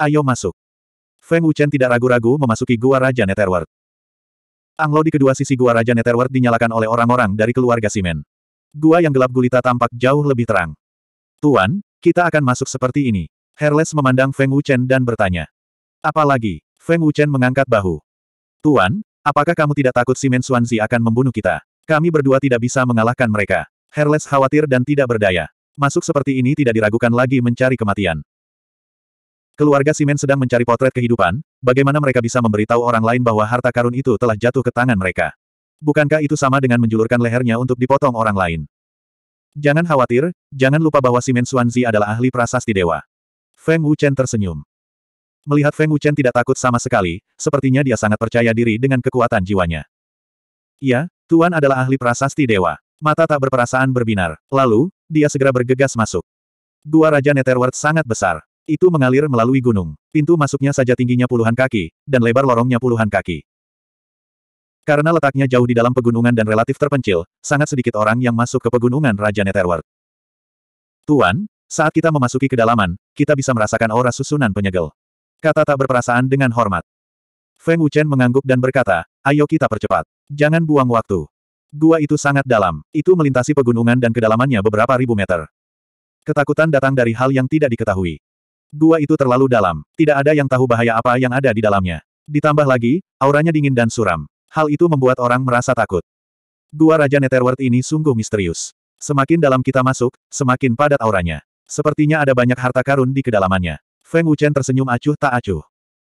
Ayo masuk. Feng Wuchen tidak ragu-ragu memasuki gua Raja Netherworld. Anglo di kedua sisi gua Raja Netherworld dinyalakan oleh orang-orang dari keluarga Simen. Gua yang gelap gulita tampak jauh lebih terang. Tuan, kita akan masuk seperti ini. Herles memandang Feng Wuchen dan bertanya. Apalagi, Feng Wuchen mengangkat bahu. Tuan, apakah kamu tidak takut Simen Suanzi akan membunuh kita? Kami berdua tidak bisa mengalahkan mereka. Herles khawatir dan tidak berdaya. Masuk seperti ini tidak diragukan lagi mencari kematian. Keluarga Simen sedang mencari potret kehidupan, bagaimana mereka bisa memberitahu orang lain bahwa harta karun itu telah jatuh ke tangan mereka. Bukankah itu sama dengan menjulurkan lehernya untuk dipotong orang lain? Jangan khawatir, jangan lupa bahwa Simen Xuanzi adalah ahli prasasti dewa. Feng Wuchen tersenyum. Melihat Feng Wuchen tidak takut sama sekali, sepertinya dia sangat percaya diri dengan kekuatan jiwanya. Ya, Tuan adalah ahli prasasti dewa. Mata tak berperasaan berbinar. Lalu, dia segera bergegas masuk. Gua Raja Netherworld sangat besar. Itu mengalir melalui gunung. Pintu masuknya saja tingginya puluhan kaki, dan lebar lorongnya puluhan kaki. Karena letaknya jauh di dalam pegunungan dan relatif terpencil, sangat sedikit orang yang masuk ke pegunungan Raja Netherworld. Tuan, saat kita memasuki kedalaman, kita bisa merasakan aura susunan penyegel. Kata tak berperasaan dengan hormat. Feng Wuchen mengangguk dan berkata, ayo kita percepat. Jangan buang waktu. Gua itu sangat dalam, itu melintasi pegunungan dan kedalamannya beberapa ribu meter. Ketakutan datang dari hal yang tidak diketahui. Gua itu terlalu dalam. Tidak ada yang tahu bahaya apa yang ada di dalamnya. Ditambah lagi, auranya dingin dan suram. Hal itu membuat orang merasa takut. Gua Raja Netherworld ini sungguh misterius. Semakin dalam kita masuk, semakin padat auranya. Sepertinya ada banyak harta karun di kedalamannya. Feng Wuchen tersenyum acuh tak acuh.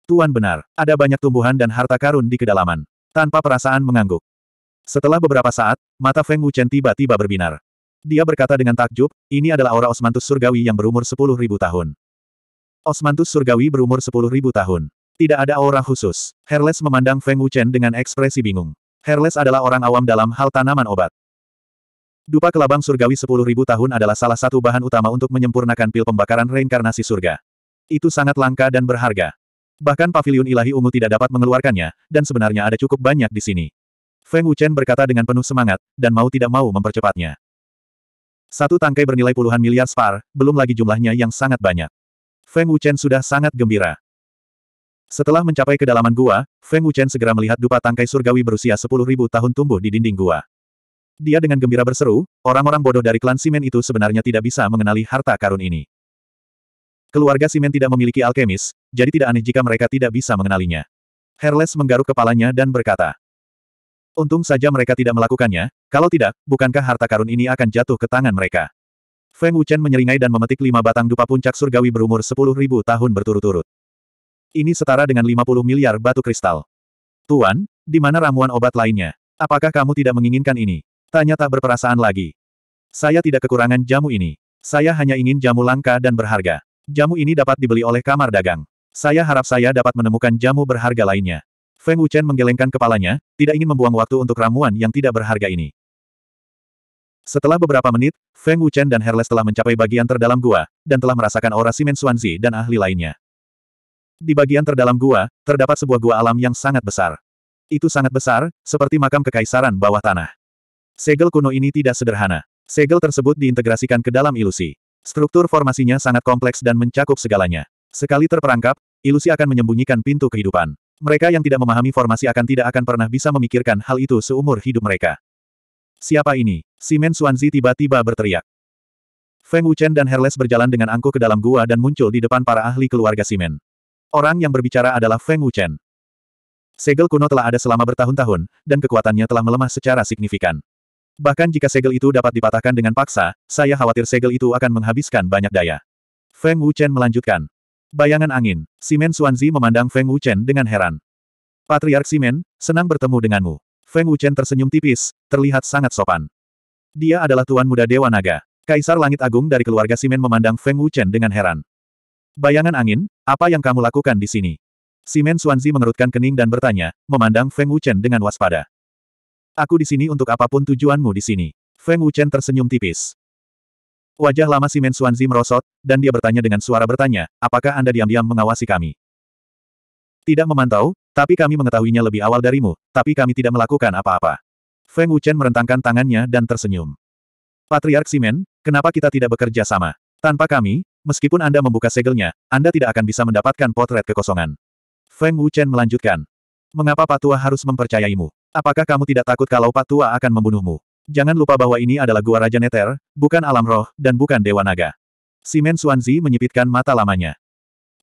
Tuan benar, ada banyak tumbuhan dan harta karun di kedalaman. Tanpa perasaan mengangguk. Setelah beberapa saat, mata Feng Wuchen tiba-tiba berbinar. Dia berkata dengan takjub, ini adalah aura Osmantus surgawi yang berumur 10.000 tahun. Osmantus surgawi berumur 10.000 tahun. Tidak ada aura khusus. Herles memandang Feng Wuchen dengan ekspresi bingung. Herles adalah orang awam dalam hal tanaman obat. Dupa kelabang surgawi 10.000 tahun adalah salah satu bahan utama untuk menyempurnakan pil pembakaran reinkarnasi surga. Itu sangat langka dan berharga. Bahkan pavilion ilahi ungu tidak dapat mengeluarkannya, dan sebenarnya ada cukup banyak di sini. Feng Wuchen berkata dengan penuh semangat, dan mau tidak mau mempercepatnya. Satu tangkai bernilai puluhan miliar spar, belum lagi jumlahnya yang sangat banyak. Feng Wuchen sudah sangat gembira. Setelah mencapai kedalaman gua, Feng Wuchen segera melihat dupa tangkai surgawi berusia 10.000 tahun tumbuh di dinding gua. Dia dengan gembira berseru, orang-orang bodoh dari klan Simen itu sebenarnya tidak bisa mengenali harta karun ini. Keluarga Simen tidak memiliki alkemis, jadi tidak aneh jika mereka tidak bisa mengenalinya. Herles menggaruk kepalanya dan berkata, Untung saja mereka tidak melakukannya, kalau tidak, bukankah harta karun ini akan jatuh ke tangan mereka? Feng Wuchen menyeringai dan memetik lima batang dupa puncak surgawi berumur sepuluh ribu tahun berturut-turut. Ini setara dengan 50 miliar batu kristal. Tuan, di mana ramuan obat lainnya? Apakah kamu tidak menginginkan ini? Tanya tak berperasaan lagi. Saya tidak kekurangan jamu ini. Saya hanya ingin jamu langka dan berharga. Jamu ini dapat dibeli oleh kamar dagang. Saya harap saya dapat menemukan jamu berharga lainnya. Feng Wuchen menggelengkan kepalanya, tidak ingin membuang waktu untuk ramuan yang tidak berharga ini. Setelah beberapa menit, Feng Wuchen dan Herles telah mencapai bagian terdalam gua, dan telah merasakan aura Simen Xuanzi dan ahli lainnya. Di bagian terdalam gua, terdapat sebuah gua alam yang sangat besar. Itu sangat besar, seperti makam kekaisaran bawah tanah. Segel kuno ini tidak sederhana. Segel tersebut diintegrasikan ke dalam ilusi. Struktur formasinya sangat kompleks dan mencakup segalanya. Sekali terperangkap, ilusi akan menyembunyikan pintu kehidupan. Mereka yang tidak memahami formasi akan tidak akan pernah bisa memikirkan hal itu seumur hidup mereka. Siapa ini? Simen Suanzi tiba-tiba berteriak. Feng Wuchen dan Herles berjalan dengan angkuh ke dalam gua dan muncul di depan para ahli keluarga Simen. Orang yang berbicara adalah Feng Wuchen. Segel kuno telah ada selama bertahun-tahun, dan kekuatannya telah melemah secara signifikan. Bahkan jika segel itu dapat dipatahkan dengan paksa, saya khawatir segel itu akan menghabiskan banyak daya. Feng Wuchen melanjutkan. Bayangan angin, Simen Suanzi memandang Feng Wuchen dengan heran. Patriark Simen, senang bertemu denganmu. Feng Wuchen tersenyum tipis, terlihat sangat sopan. Dia adalah tuan muda Dewa Naga. Kaisar Langit Agung dari keluarga Simen memandang Feng Wuchen dengan heran. Bayangan angin, apa yang kamu lakukan di sini? Simen Suanzi mengerutkan kening dan bertanya, memandang Feng Wuchen dengan waspada. Aku di sini untuk apapun tujuanmu di sini. Feng Wuchen tersenyum tipis. Wajah lama Simen Suanzi merosot, dan dia bertanya dengan suara bertanya, apakah Anda diam-diam mengawasi kami? Tidak memantau, tapi kami mengetahuinya lebih awal darimu, tapi kami tidak melakukan apa-apa. Feng Wuchen merentangkan tangannya dan tersenyum. Patriark Simen, kenapa kita tidak bekerja sama? Tanpa kami, meskipun Anda membuka segelnya, Anda tidak akan bisa mendapatkan potret kekosongan. Feng Wuchen melanjutkan. Mengapa Patua harus mempercayaimu? Apakah kamu tidak takut kalau Patua akan membunuhmu? Jangan lupa bahwa ini adalah gua Raja Neter, bukan alam roh, dan bukan Dewa Naga. Simen Suanzi menyipitkan mata lamanya.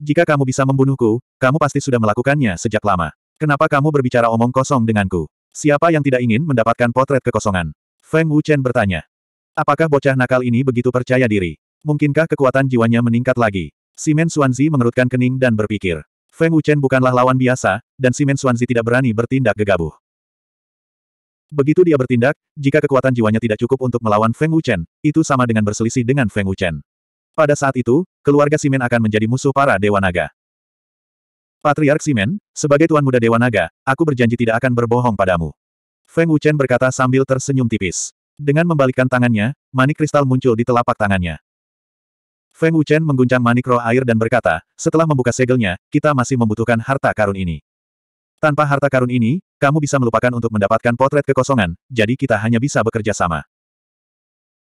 Jika kamu bisa membunuhku, kamu pasti sudah melakukannya sejak lama. Kenapa kamu berbicara omong kosong denganku? Siapa yang tidak ingin mendapatkan potret kekosongan? Feng Wuchen bertanya. Apakah bocah nakal ini begitu percaya diri? Mungkinkah kekuatan jiwanya meningkat lagi? Simen Xuanzi mengerutkan kening dan berpikir. Feng Wuchen bukanlah lawan biasa, dan Simen Xuanzi tidak berani bertindak gegabah. Begitu dia bertindak, jika kekuatan jiwanya tidak cukup untuk melawan Feng Wuchen, itu sama dengan berselisih dengan Feng Wuchen. Pada saat itu, keluarga Simen akan menjadi musuh para Dewa Naga. Patriark Simen, sebagai Tuan Muda Dewa Naga, aku berjanji tidak akan berbohong padamu. Feng Wuchen berkata sambil tersenyum tipis. Dengan membalikkan tangannya, manik kristal muncul di telapak tangannya. Feng Wuchen mengguncang manik roh air dan berkata, setelah membuka segelnya, kita masih membutuhkan harta karun ini. Tanpa harta karun ini, kamu bisa melupakan untuk mendapatkan potret kekosongan, jadi kita hanya bisa bekerja sama.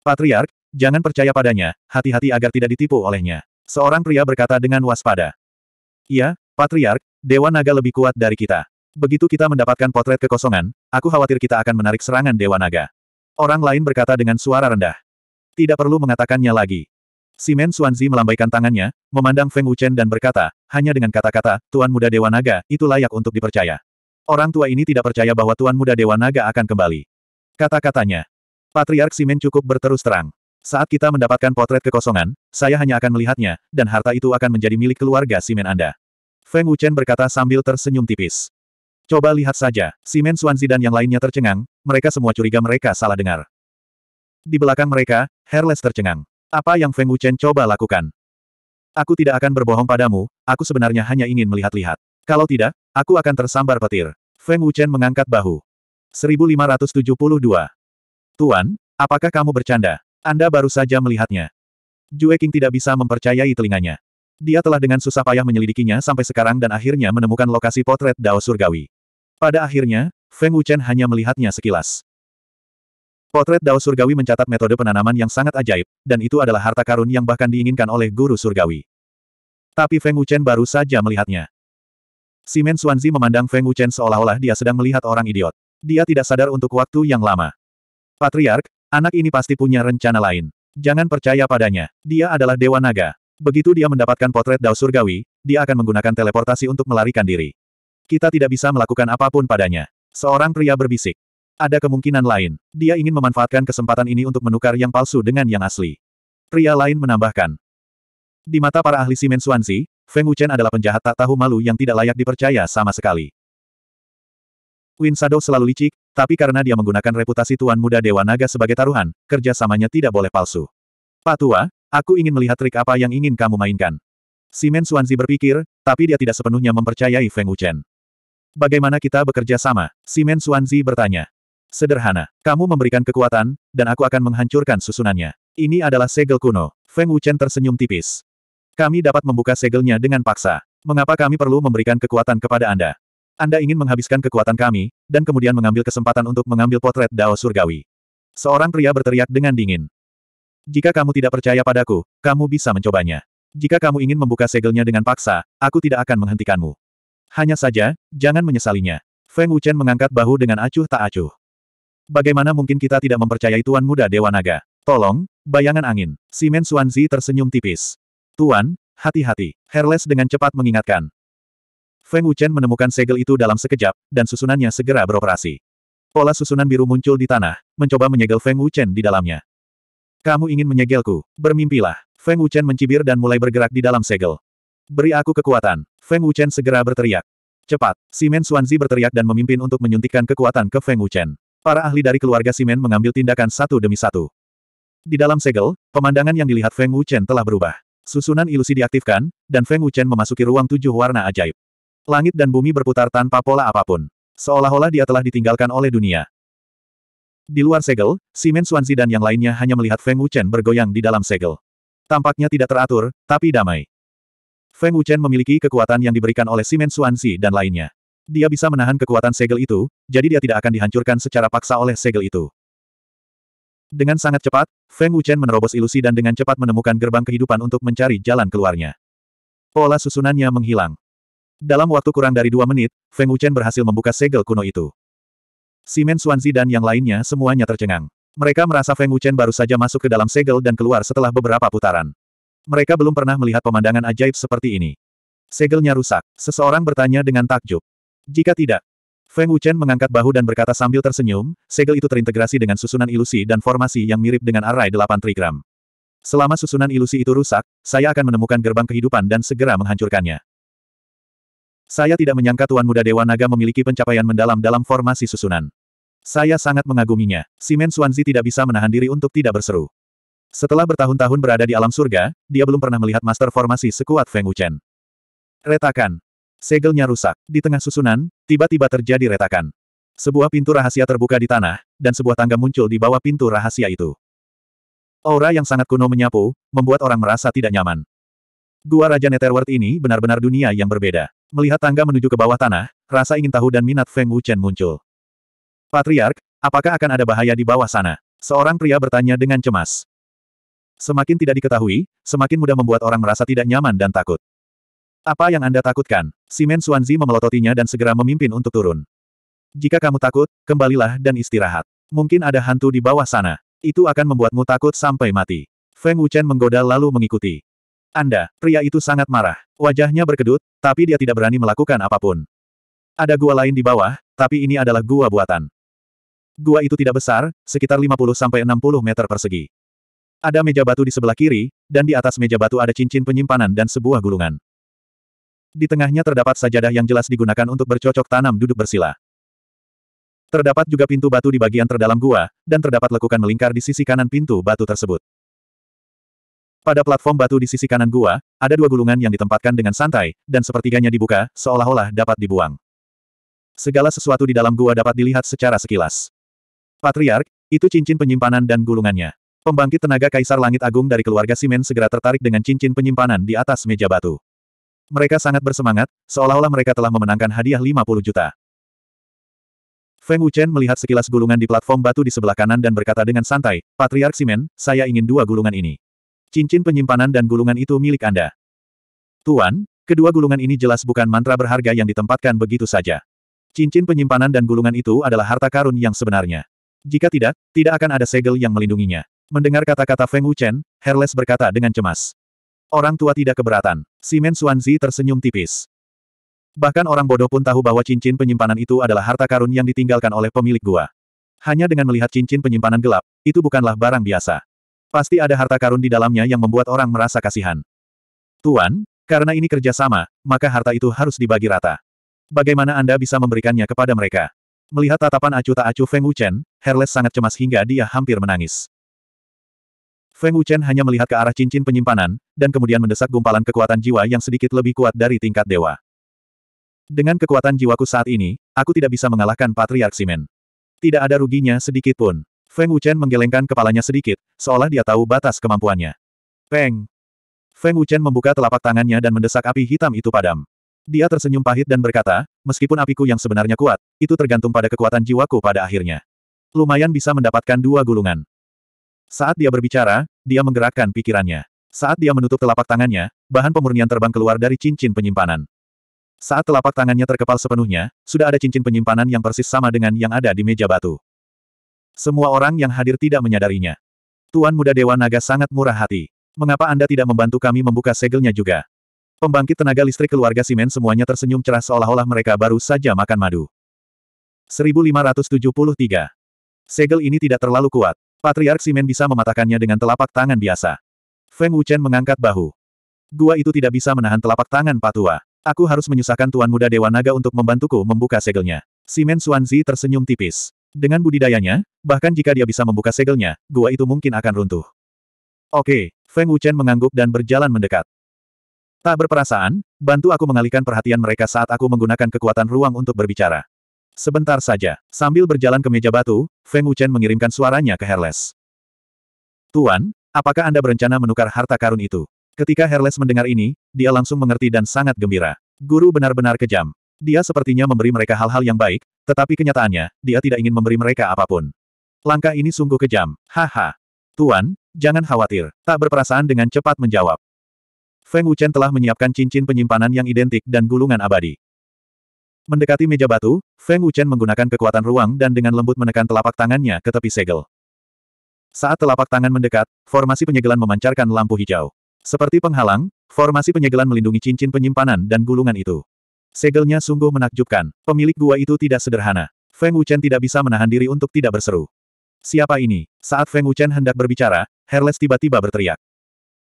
Patriark, Jangan percaya padanya, hati-hati agar tidak ditipu olehnya. Seorang pria berkata dengan waspada. Iya, Patriark, Dewa Naga lebih kuat dari kita. Begitu kita mendapatkan potret kekosongan, aku khawatir kita akan menarik serangan Dewa Naga. Orang lain berkata dengan suara rendah. Tidak perlu mengatakannya lagi. Simen Suanzi melambaikan tangannya, memandang Feng Wuchen dan berkata, hanya dengan kata-kata, Tuan Muda Dewa Naga, itu layak untuk dipercaya. Orang tua ini tidak percaya bahwa Tuan Muda Dewa Naga akan kembali. Kata-katanya. Patriark Simen cukup berterus terang. Saat kita mendapatkan potret kekosongan, saya hanya akan melihatnya, dan harta itu akan menjadi milik keluarga Simen Anda. Feng Wuchen berkata sambil tersenyum tipis. Coba lihat saja, Simen Suanzi dan yang lainnya tercengang, mereka semua curiga mereka salah dengar. Di belakang mereka, Herles tercengang. Apa yang Feng Wuchen coba lakukan? Aku tidak akan berbohong padamu, aku sebenarnya hanya ingin melihat-lihat. Kalau tidak, aku akan tersambar petir. Feng Wuchen mengangkat bahu. 1572. Tuan, apakah kamu bercanda? Anda baru saja melihatnya. Jue King tidak bisa mempercayai telinganya. Dia telah dengan susah payah menyelidikinya sampai sekarang dan akhirnya menemukan lokasi potret Dao Surgawi. Pada akhirnya, Feng Wuchen hanya melihatnya sekilas. Potret Dao Surgawi mencatat metode penanaman yang sangat ajaib, dan itu adalah harta karun yang bahkan diinginkan oleh guru Surgawi. Tapi Feng Wuchen baru saja melihatnya. Simen Xuanzi memandang Feng Wuchen seolah-olah dia sedang melihat orang idiot. Dia tidak sadar untuk waktu yang lama. Patriark, Anak ini pasti punya rencana lain. Jangan percaya padanya. Dia adalah Dewa Naga. Begitu dia mendapatkan potret Dao Surgawi, dia akan menggunakan teleportasi untuk melarikan diri. Kita tidak bisa melakukan apapun padanya. Seorang pria berbisik. Ada kemungkinan lain. Dia ingin memanfaatkan kesempatan ini untuk menukar yang palsu dengan yang asli. Pria lain menambahkan. Di mata para ahli Simen Swansi, Feng Wuchen adalah penjahat tak tahu malu yang tidak layak dipercaya sama sekali. Win Shadow selalu licik, tapi karena dia menggunakan reputasi Tuan Muda Dewa Naga sebagai taruhan, kerjasamanya tidak boleh palsu. Patua, aku ingin melihat trik apa yang ingin kamu mainkan. Simen Suanzi berpikir, tapi dia tidak sepenuhnya mempercayai Feng Wuchen. Bagaimana kita bekerja sama? Simen Suanzi bertanya. Sederhana, kamu memberikan kekuatan, dan aku akan menghancurkan susunannya. Ini adalah segel kuno. Feng Wuchen tersenyum tipis. Kami dapat membuka segelnya dengan paksa. Mengapa kami perlu memberikan kekuatan kepada Anda? Anda ingin menghabiskan kekuatan kami, dan kemudian mengambil kesempatan untuk mengambil potret Dao Surgawi. Seorang pria berteriak dengan dingin. Jika kamu tidak percaya padaku, kamu bisa mencobanya. Jika kamu ingin membuka segelnya dengan paksa, aku tidak akan menghentikanmu. Hanya saja, jangan menyesalinya. Feng Wuchen mengangkat bahu dengan acuh tak acuh. Bagaimana mungkin kita tidak mempercayai Tuan Muda Dewa Naga? Tolong, bayangan angin. Simen Suanzi tersenyum tipis. Tuan, hati-hati. Herles dengan cepat mengingatkan. Feng Wuchen menemukan segel itu dalam sekejap, dan susunannya segera beroperasi. Pola susunan biru muncul di tanah, mencoba menyegel Feng Wuchen di dalamnya. Kamu ingin menyegelku, bermimpilah. Feng Wuchen mencibir dan mulai bergerak di dalam segel. Beri aku kekuatan. Feng Wuchen segera berteriak. Cepat, Simen Xuanzi berteriak dan memimpin untuk menyuntikkan kekuatan ke Feng Wuchen. Para ahli dari keluarga Simen mengambil tindakan satu demi satu. Di dalam segel, pemandangan yang dilihat Feng Wuchen telah berubah. Susunan ilusi diaktifkan, dan Feng Wuchen memasuki ruang tujuh warna ajaib. Langit dan bumi berputar tanpa pola apapun. Seolah-olah dia telah ditinggalkan oleh dunia. Di luar segel, Simen Suanzi dan yang lainnya hanya melihat Feng Wuchen bergoyang di dalam segel. Tampaknya tidak teratur, tapi damai. Feng Wuchen memiliki kekuatan yang diberikan oleh Simen Suanzi dan lainnya. Dia bisa menahan kekuatan segel itu, jadi dia tidak akan dihancurkan secara paksa oleh segel itu. Dengan sangat cepat, Feng Wuchen menerobos ilusi dan dengan cepat menemukan gerbang kehidupan untuk mencari jalan keluarnya. Pola susunannya menghilang. Dalam waktu kurang dari dua menit, Feng Wuchen berhasil membuka segel kuno itu. Simen Suanzi dan yang lainnya semuanya tercengang. Mereka merasa Feng Wuchen baru saja masuk ke dalam segel dan keluar setelah beberapa putaran. Mereka belum pernah melihat pemandangan ajaib seperti ini. Segelnya rusak. Seseorang bertanya dengan takjub. Jika tidak, Feng Wuchen mengangkat bahu dan berkata sambil tersenyum, segel itu terintegrasi dengan susunan ilusi dan formasi yang mirip dengan array delapan trigram. Selama susunan ilusi itu rusak, saya akan menemukan gerbang kehidupan dan segera menghancurkannya. Saya tidak menyangka Tuan Muda Dewa Naga memiliki pencapaian mendalam dalam formasi susunan. Saya sangat mengaguminya. Simen Suanzi tidak bisa menahan diri untuk tidak berseru. Setelah bertahun-tahun berada di alam surga, dia belum pernah melihat master formasi sekuat Feng Wuchen. Retakan. Segelnya rusak. Di tengah susunan, tiba-tiba terjadi retakan. Sebuah pintu rahasia terbuka di tanah, dan sebuah tangga muncul di bawah pintu rahasia itu. Aura yang sangat kuno menyapu, membuat orang merasa tidak nyaman. Gua Raja Netherworld ini benar-benar dunia yang berbeda. Melihat tangga menuju ke bawah tanah, rasa ingin tahu dan minat Feng Wuchen muncul. Patriark, apakah akan ada bahaya di bawah sana? Seorang pria bertanya dengan cemas. Semakin tidak diketahui, semakin mudah membuat orang merasa tidak nyaman dan takut. Apa yang Anda takutkan? Simen Suanzi memelototinya dan segera memimpin untuk turun. Jika kamu takut, kembalilah dan istirahat. Mungkin ada hantu di bawah sana. Itu akan membuatmu takut sampai mati. Feng Wuchen menggoda lalu mengikuti. Anda, pria itu sangat marah. Wajahnya berkedut, tapi dia tidak berani melakukan apapun. Ada gua lain di bawah, tapi ini adalah gua buatan. Gua itu tidak besar, sekitar 50-60 meter persegi. Ada meja batu di sebelah kiri, dan di atas meja batu ada cincin penyimpanan dan sebuah gulungan. Di tengahnya terdapat sajadah yang jelas digunakan untuk bercocok tanam duduk bersila. Terdapat juga pintu batu di bagian terdalam gua, dan terdapat lekukan melingkar di sisi kanan pintu batu tersebut. Pada platform batu di sisi kanan gua, ada dua gulungan yang ditempatkan dengan santai, dan sepertiganya dibuka, seolah-olah dapat dibuang. Segala sesuatu di dalam gua dapat dilihat secara sekilas. Patriark, itu cincin penyimpanan dan gulungannya. Pembangkit tenaga Kaisar Langit Agung dari keluarga Simen segera tertarik dengan cincin penyimpanan di atas meja batu. Mereka sangat bersemangat, seolah-olah mereka telah memenangkan hadiah 50 juta. Feng Wuchen melihat sekilas gulungan di platform batu di sebelah kanan dan berkata dengan santai, Patriark Simen, saya ingin dua gulungan ini. Cincin penyimpanan dan gulungan itu milik Anda. Tuan, kedua gulungan ini jelas bukan mantra berharga yang ditempatkan begitu saja. Cincin penyimpanan dan gulungan itu adalah harta karun yang sebenarnya. Jika tidak, tidak akan ada segel yang melindunginya. Mendengar kata-kata Feng Wuchen, Herles berkata dengan cemas. Orang tua tidak keberatan. Simen Xuanzi tersenyum tipis. Bahkan orang bodoh pun tahu bahwa cincin penyimpanan itu adalah harta karun yang ditinggalkan oleh pemilik gua. Hanya dengan melihat cincin penyimpanan gelap, itu bukanlah barang biasa. Pasti ada harta karun di dalamnya yang membuat orang merasa kasihan. Tuan, karena ini kerjasama, maka harta itu harus dibagi rata. Bagaimana Anda bisa memberikannya kepada mereka? Melihat tatapan acuh tak acuh Feng Wuchen, Herles sangat cemas hingga dia hampir menangis. Feng Wuchen hanya melihat ke arah cincin penyimpanan, dan kemudian mendesak gumpalan kekuatan jiwa yang sedikit lebih kuat dari tingkat dewa. Dengan kekuatan jiwaku saat ini, aku tidak bisa mengalahkan Patriark Simen. Tidak ada ruginya sedikit pun. Feng Wuchen menggelengkan kepalanya sedikit, seolah dia tahu batas kemampuannya. Peng! Feng Wuchen membuka telapak tangannya dan mendesak api hitam itu padam. Dia tersenyum pahit dan berkata, meskipun apiku yang sebenarnya kuat, itu tergantung pada kekuatan jiwaku pada akhirnya. Lumayan bisa mendapatkan dua gulungan. Saat dia berbicara, dia menggerakkan pikirannya. Saat dia menutup telapak tangannya, bahan pemurnian terbang keluar dari cincin penyimpanan. Saat telapak tangannya terkepal sepenuhnya, sudah ada cincin penyimpanan yang persis sama dengan yang ada di meja batu. Semua orang yang hadir tidak menyadarinya. Tuan Muda Dewa Naga sangat murah hati. Mengapa Anda tidak membantu kami membuka segelnya juga? Pembangkit tenaga listrik keluarga Simen semuanya tersenyum cerah seolah-olah mereka baru saja makan madu. 1573. Segel ini tidak terlalu kuat. Patriark Simen bisa mematahkannya dengan telapak tangan biasa. Feng Wuchen mengangkat bahu. Gua itu tidak bisa menahan telapak tangan patua. Aku harus menyusahkan Tuan Muda Dewa Naga untuk membantuku membuka segelnya. Simen Suanzi tersenyum tipis. Dengan budidayanya, bahkan jika dia bisa membuka segelnya, gua itu mungkin akan runtuh. Oke, Feng Wuchen mengangguk dan berjalan mendekat. Tak berperasaan, bantu aku mengalihkan perhatian mereka saat aku menggunakan kekuatan ruang untuk berbicara. Sebentar saja, sambil berjalan ke meja batu, Feng Wuchen mengirimkan suaranya ke Herles. Tuan, apakah Anda berencana menukar harta karun itu? Ketika Herles mendengar ini, dia langsung mengerti dan sangat gembira. Guru benar-benar kejam. Dia sepertinya memberi mereka hal-hal yang baik, tetapi kenyataannya, dia tidak ingin memberi mereka apapun. Langkah ini sungguh kejam, haha. Tuan, jangan khawatir, tak berperasaan dengan cepat menjawab. Feng Wuchen telah menyiapkan cincin penyimpanan yang identik dan gulungan abadi. Mendekati meja batu, Feng Wuchen menggunakan kekuatan ruang dan dengan lembut menekan telapak tangannya ke tepi segel. Saat telapak tangan mendekat, formasi penyegelan memancarkan lampu hijau. Seperti penghalang, formasi penyegelan melindungi cincin penyimpanan dan gulungan itu. Segelnya sungguh menakjubkan, pemilik gua itu tidak sederhana. Feng Wuchen tidak bisa menahan diri untuk tidak berseru. Siapa ini? Saat Feng Wuchen hendak berbicara, Herles tiba-tiba berteriak.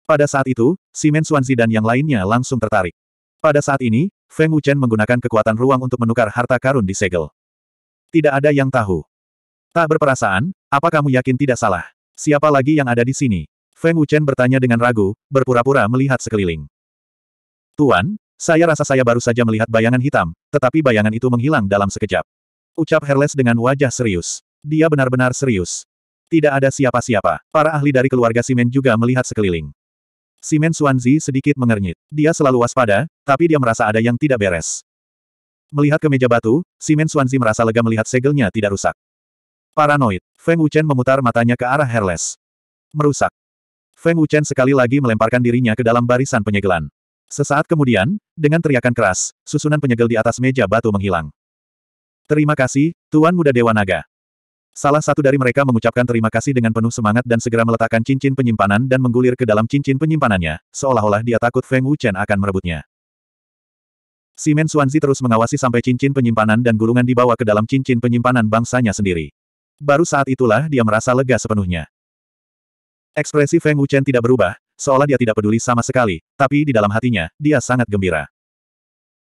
Pada saat itu, Simen Suanzi dan yang lainnya langsung tertarik. Pada saat ini, Feng Wuchen menggunakan kekuatan ruang untuk menukar harta karun di segel. Tidak ada yang tahu. Tak berperasaan, apa kamu yakin tidak salah? Siapa lagi yang ada di sini? Feng Wuchen bertanya dengan ragu, berpura-pura melihat sekeliling. Tuan, saya rasa saya baru saja melihat bayangan hitam, tetapi bayangan itu menghilang dalam sekejap. Ucap Herles dengan wajah serius. Dia benar-benar serius. Tidak ada siapa-siapa. Para ahli dari keluarga Simen juga melihat sekeliling. Simen Suanzi sedikit mengernyit. Dia selalu waspada, tapi dia merasa ada yang tidak beres. Melihat ke meja batu, Simen Suanzi merasa lega melihat segelnya tidak rusak. Paranoid, Feng Wuchen memutar matanya ke arah Herles. Merusak. Feng Wuchen sekali lagi melemparkan dirinya ke dalam barisan penyegelan. Sesaat kemudian, dengan teriakan keras, susunan penyegel di atas meja batu menghilang. Terima kasih, Tuan Muda Dewa Naga. Salah satu dari mereka mengucapkan terima kasih dengan penuh semangat dan segera meletakkan cincin penyimpanan dan menggulir ke dalam cincin penyimpanannya, seolah-olah dia takut Feng Wuchen akan merebutnya. Simen Xuanzi terus mengawasi sampai cincin penyimpanan dan gulungan dibawa ke dalam cincin penyimpanan bangsanya sendiri. Baru saat itulah dia merasa lega sepenuhnya. Ekspresi Feng Wuchen tidak berubah, seolah dia tidak peduli sama sekali, tapi di dalam hatinya, dia sangat gembira.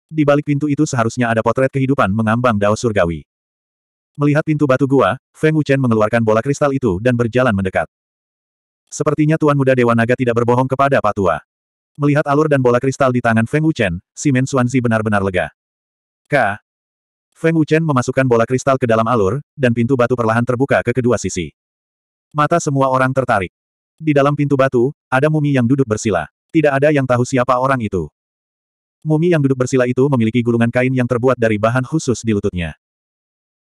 Di balik pintu itu seharusnya ada potret kehidupan mengambang Dao Surgawi. Melihat pintu batu gua, Feng Wuchen mengeluarkan bola kristal itu dan berjalan mendekat. Sepertinya Tuan Muda Dewa Naga tidak berbohong kepada Pak Tua. Melihat alur dan bola kristal di tangan Feng Wuchen, Simen Xuanzi benar-benar lega. K. Feng Wuchen memasukkan bola kristal ke dalam alur, dan pintu batu perlahan terbuka ke kedua sisi. Mata semua orang tertarik. Di dalam pintu batu, ada mumi yang duduk bersila. Tidak ada yang tahu siapa orang itu. Mumi yang duduk bersila itu memiliki gulungan kain yang terbuat dari bahan khusus di lututnya.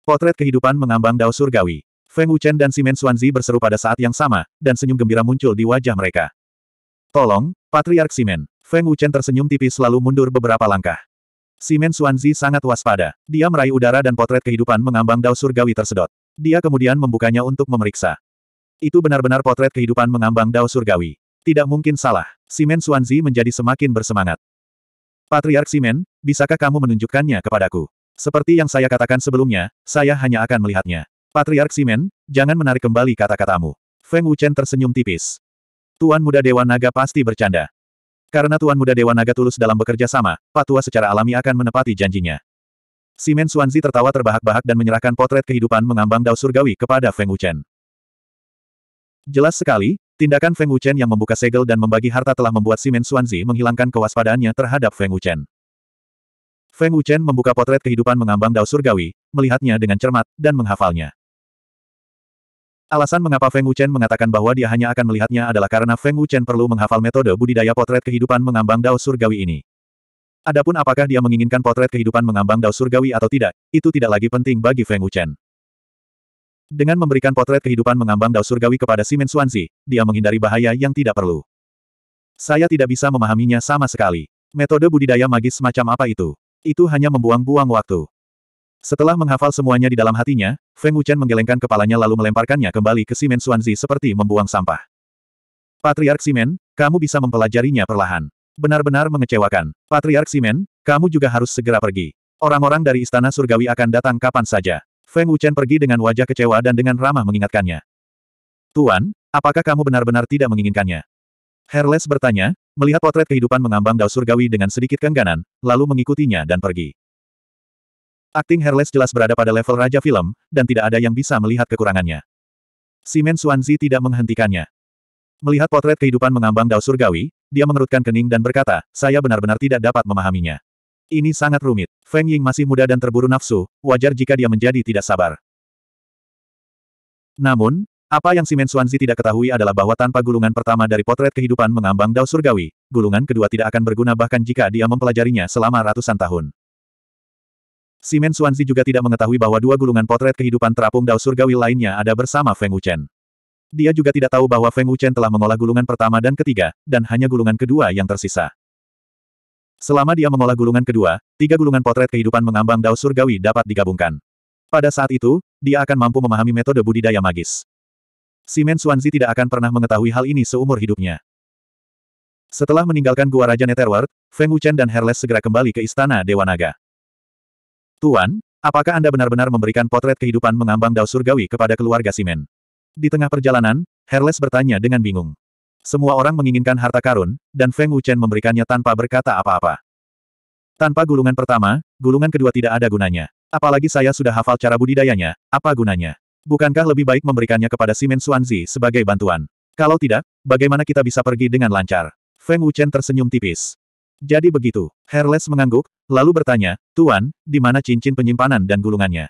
Potret kehidupan mengambang dao surgawi. Feng Wuchen dan Simen Xuanzi berseru pada saat yang sama, dan senyum gembira muncul di wajah mereka. Tolong, Patriark Simen. Feng Wuchen tersenyum tipis lalu mundur beberapa langkah. Simen Xuanzi sangat waspada. Dia meraih udara dan potret kehidupan mengambang dao surgawi tersedot. Dia kemudian membukanya untuk memeriksa. Itu benar-benar potret kehidupan mengambang Dao Surgawi. Tidak mungkin salah. Simen Suanzi menjadi semakin bersemangat. Patriark Simen, bisakah kamu menunjukkannya kepadaku? Seperti yang saya katakan sebelumnya, saya hanya akan melihatnya. Patriark Simen, jangan menarik kembali kata-katamu. Feng Wuchen tersenyum tipis. Tuan Muda Dewa Naga pasti bercanda. Karena Tuan Muda Dewa Naga tulus dalam bekerja sama, Patua secara alami akan menepati janjinya. Simen Suanzi tertawa terbahak-bahak dan menyerahkan potret kehidupan mengambang Dao Surgawi kepada Feng Wuchen. Jelas sekali, tindakan Feng Wuchen yang membuka segel dan membagi harta telah membuat Simen Xuanzi menghilangkan kewaspadaannya terhadap Feng Wuchen. Feng Wuchen membuka potret kehidupan mengambang Dao Surgawi, melihatnya dengan cermat, dan menghafalnya. Alasan mengapa Feng Wuchen mengatakan bahwa dia hanya akan melihatnya adalah karena Feng Wuchen perlu menghafal metode budidaya potret kehidupan mengambang Dao Surgawi ini. Adapun apakah dia menginginkan potret kehidupan mengambang Dao Surgawi atau tidak, itu tidak lagi penting bagi Feng Wuchen. Dengan memberikan potret kehidupan mengambang Dao Surgawi kepada Simen Suanzi, dia menghindari bahaya yang tidak perlu. Saya tidak bisa memahaminya sama sekali. Metode budidaya magis semacam apa itu? Itu hanya membuang-buang waktu. Setelah menghafal semuanya di dalam hatinya, Feng Wuchen menggelengkan kepalanya lalu melemparkannya kembali ke Simen Suanzi seperti membuang sampah. Patriark Simen, kamu bisa mempelajarinya perlahan. Benar-benar mengecewakan. Patriark Simen, kamu juga harus segera pergi. Orang-orang dari Istana Surgawi akan datang kapan saja. Feng Wuchen pergi dengan wajah kecewa dan dengan ramah mengingatkannya. Tuan, apakah kamu benar-benar tidak menginginkannya? Herles bertanya, melihat potret kehidupan mengambang Dao Surgawi dengan sedikit kengganan, lalu mengikutinya dan pergi. Akting Herles jelas berada pada level raja film, dan tidak ada yang bisa melihat kekurangannya. Simen Suanzi tidak menghentikannya. Melihat potret kehidupan mengambang Dao Surgawi, dia mengerutkan kening dan berkata, saya benar-benar tidak dapat memahaminya. Ini sangat rumit. Feng Ying masih muda dan terburu nafsu, wajar jika dia menjadi tidak sabar. Namun, apa yang Simen Suanzi tidak ketahui adalah bahwa tanpa gulungan pertama dari potret kehidupan mengambang Dao Surgawi, gulungan kedua tidak akan berguna bahkan jika dia mempelajarinya selama ratusan tahun. Simen Suanzi juga tidak mengetahui bahwa dua gulungan potret kehidupan terapung Dao Surgawi lainnya ada bersama Feng Wuchen. Dia juga tidak tahu bahwa Feng Wuchen telah mengolah gulungan pertama dan ketiga, dan hanya gulungan kedua yang tersisa. Selama dia mengolah gulungan kedua, tiga gulungan potret kehidupan mengambang dao surgawi dapat digabungkan. Pada saat itu, dia akan mampu memahami metode budidaya magis. Simen Suanzi tidak akan pernah mengetahui hal ini seumur hidupnya. Setelah meninggalkan gua Raja Netherworld, Feng Wuchen dan Herles segera kembali ke Istana Dewa Naga. Tuan, apakah Anda benar-benar memberikan potret kehidupan mengambang dao surgawi kepada keluarga Simen? Di tengah perjalanan, Herles bertanya dengan bingung. Semua orang menginginkan harta karun, dan Feng Wuchen memberikannya tanpa berkata apa-apa. Tanpa gulungan pertama, gulungan kedua tidak ada gunanya. Apalagi saya sudah hafal cara budidayanya, apa gunanya? Bukankah lebih baik memberikannya kepada Simen Suanzi sebagai bantuan? Kalau tidak, bagaimana kita bisa pergi dengan lancar? Feng Wuchen tersenyum tipis. Jadi begitu, Herles mengangguk, lalu bertanya, Tuan, di mana cincin penyimpanan dan gulungannya?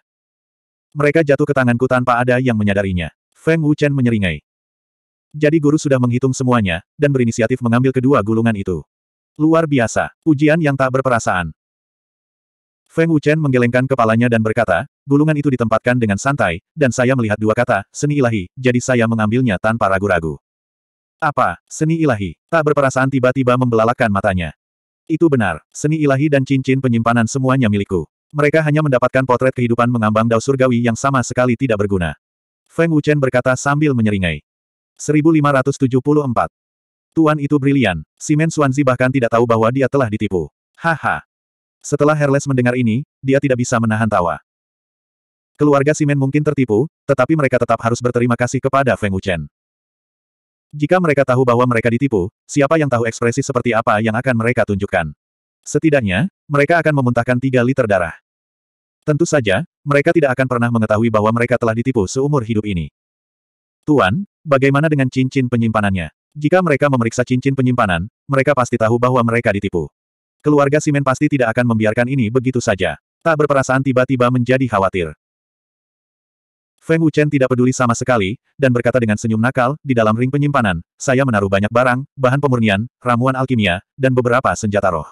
Mereka jatuh ke tanganku tanpa ada yang menyadarinya. Feng Wuchen menyeringai. Jadi guru sudah menghitung semuanya, dan berinisiatif mengambil kedua gulungan itu. Luar biasa, ujian yang tak berperasaan. Feng Wuchen menggelengkan kepalanya dan berkata, gulungan itu ditempatkan dengan santai, dan saya melihat dua kata, seni ilahi, jadi saya mengambilnya tanpa ragu-ragu. Apa, seni ilahi, tak berperasaan tiba-tiba membelalakan matanya. Itu benar, seni ilahi dan cincin penyimpanan semuanya milikku. Mereka hanya mendapatkan potret kehidupan mengambang dao surgawi yang sama sekali tidak berguna. Feng Wuchen berkata sambil menyeringai. 1574. Tuan itu brilian, Simen Suanzi bahkan tidak tahu bahwa dia telah ditipu. Haha. Setelah Herles mendengar ini, dia tidak bisa menahan tawa. Keluarga Simen mungkin tertipu, tetapi mereka tetap harus berterima kasih kepada Feng Wuchen. Jika mereka tahu bahwa mereka ditipu, siapa yang tahu ekspresi seperti apa yang akan mereka tunjukkan? Setidaknya, mereka akan memuntahkan tiga liter darah. Tentu saja, mereka tidak akan pernah mengetahui bahwa mereka telah ditipu seumur hidup ini. Tuan, bagaimana dengan cincin penyimpanannya? Jika mereka memeriksa cincin penyimpanan, mereka pasti tahu bahwa mereka ditipu. Keluarga Simen pasti tidak akan membiarkan ini begitu saja. Tak berperasaan tiba-tiba menjadi khawatir. Feng Wuchen tidak peduli sama sekali, dan berkata dengan senyum nakal, di dalam ring penyimpanan, saya menaruh banyak barang, bahan pemurnian, ramuan alkimia, dan beberapa senjata roh.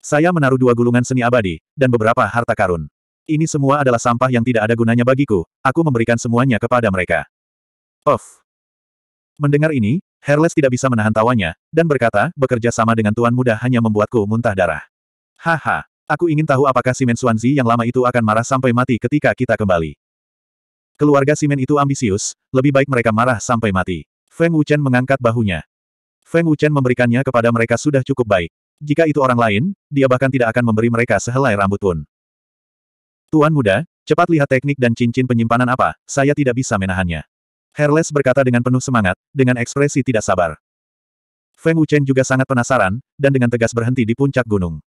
Saya menaruh dua gulungan seni abadi, dan beberapa harta karun. Ini semua adalah sampah yang tidak ada gunanya bagiku, aku memberikan semuanya kepada mereka. Of, Mendengar ini, Herles tidak bisa menahan tawanya, dan berkata, bekerja sama dengan Tuan Muda hanya membuatku muntah darah. Haha, aku ingin tahu apakah Simen Suanzi yang lama itu akan marah sampai mati ketika kita kembali. Keluarga Simen itu ambisius, lebih baik mereka marah sampai mati. Feng Wuchen mengangkat bahunya. Feng Wuchen memberikannya kepada mereka sudah cukup baik. Jika itu orang lain, dia bahkan tidak akan memberi mereka sehelai rambut pun. Tuan muda, cepat lihat teknik dan cincin penyimpanan apa, saya tidak bisa menahannya. Herles berkata dengan penuh semangat, dengan ekspresi tidak sabar. Feng Wuchen juga sangat penasaran, dan dengan tegas berhenti di puncak gunung.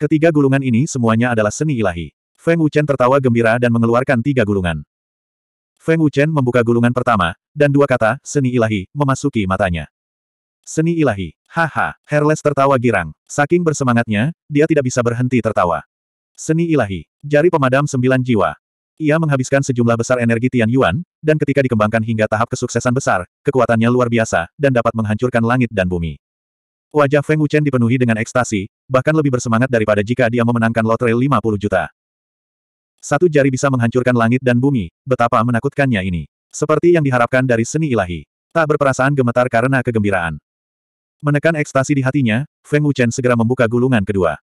Ketiga gulungan ini semuanya adalah seni ilahi. Feng Wuchen tertawa gembira dan mengeluarkan tiga gulungan. Feng Wuchen membuka gulungan pertama, dan dua kata, seni ilahi, memasuki matanya. Seni ilahi, haha, Herles tertawa girang. Saking bersemangatnya, dia tidak bisa berhenti tertawa. Seni ilahi, jari pemadam sembilan jiwa, ia menghabiskan sejumlah besar energi Tian Yuan, dan ketika dikembangkan hingga tahap kesuksesan besar, kekuatannya luar biasa, dan dapat menghancurkan langit dan bumi. Wajah Feng Wuchen dipenuhi dengan ekstasi, bahkan lebih bersemangat daripada jika dia memenangkan lotre 50 juta. Satu jari bisa menghancurkan langit dan bumi, betapa menakutkannya ini. Seperti yang diharapkan dari seni ilahi. Tak berperasaan gemetar karena kegembiraan. Menekan ekstasi di hatinya, Feng Wuchen segera membuka gulungan kedua.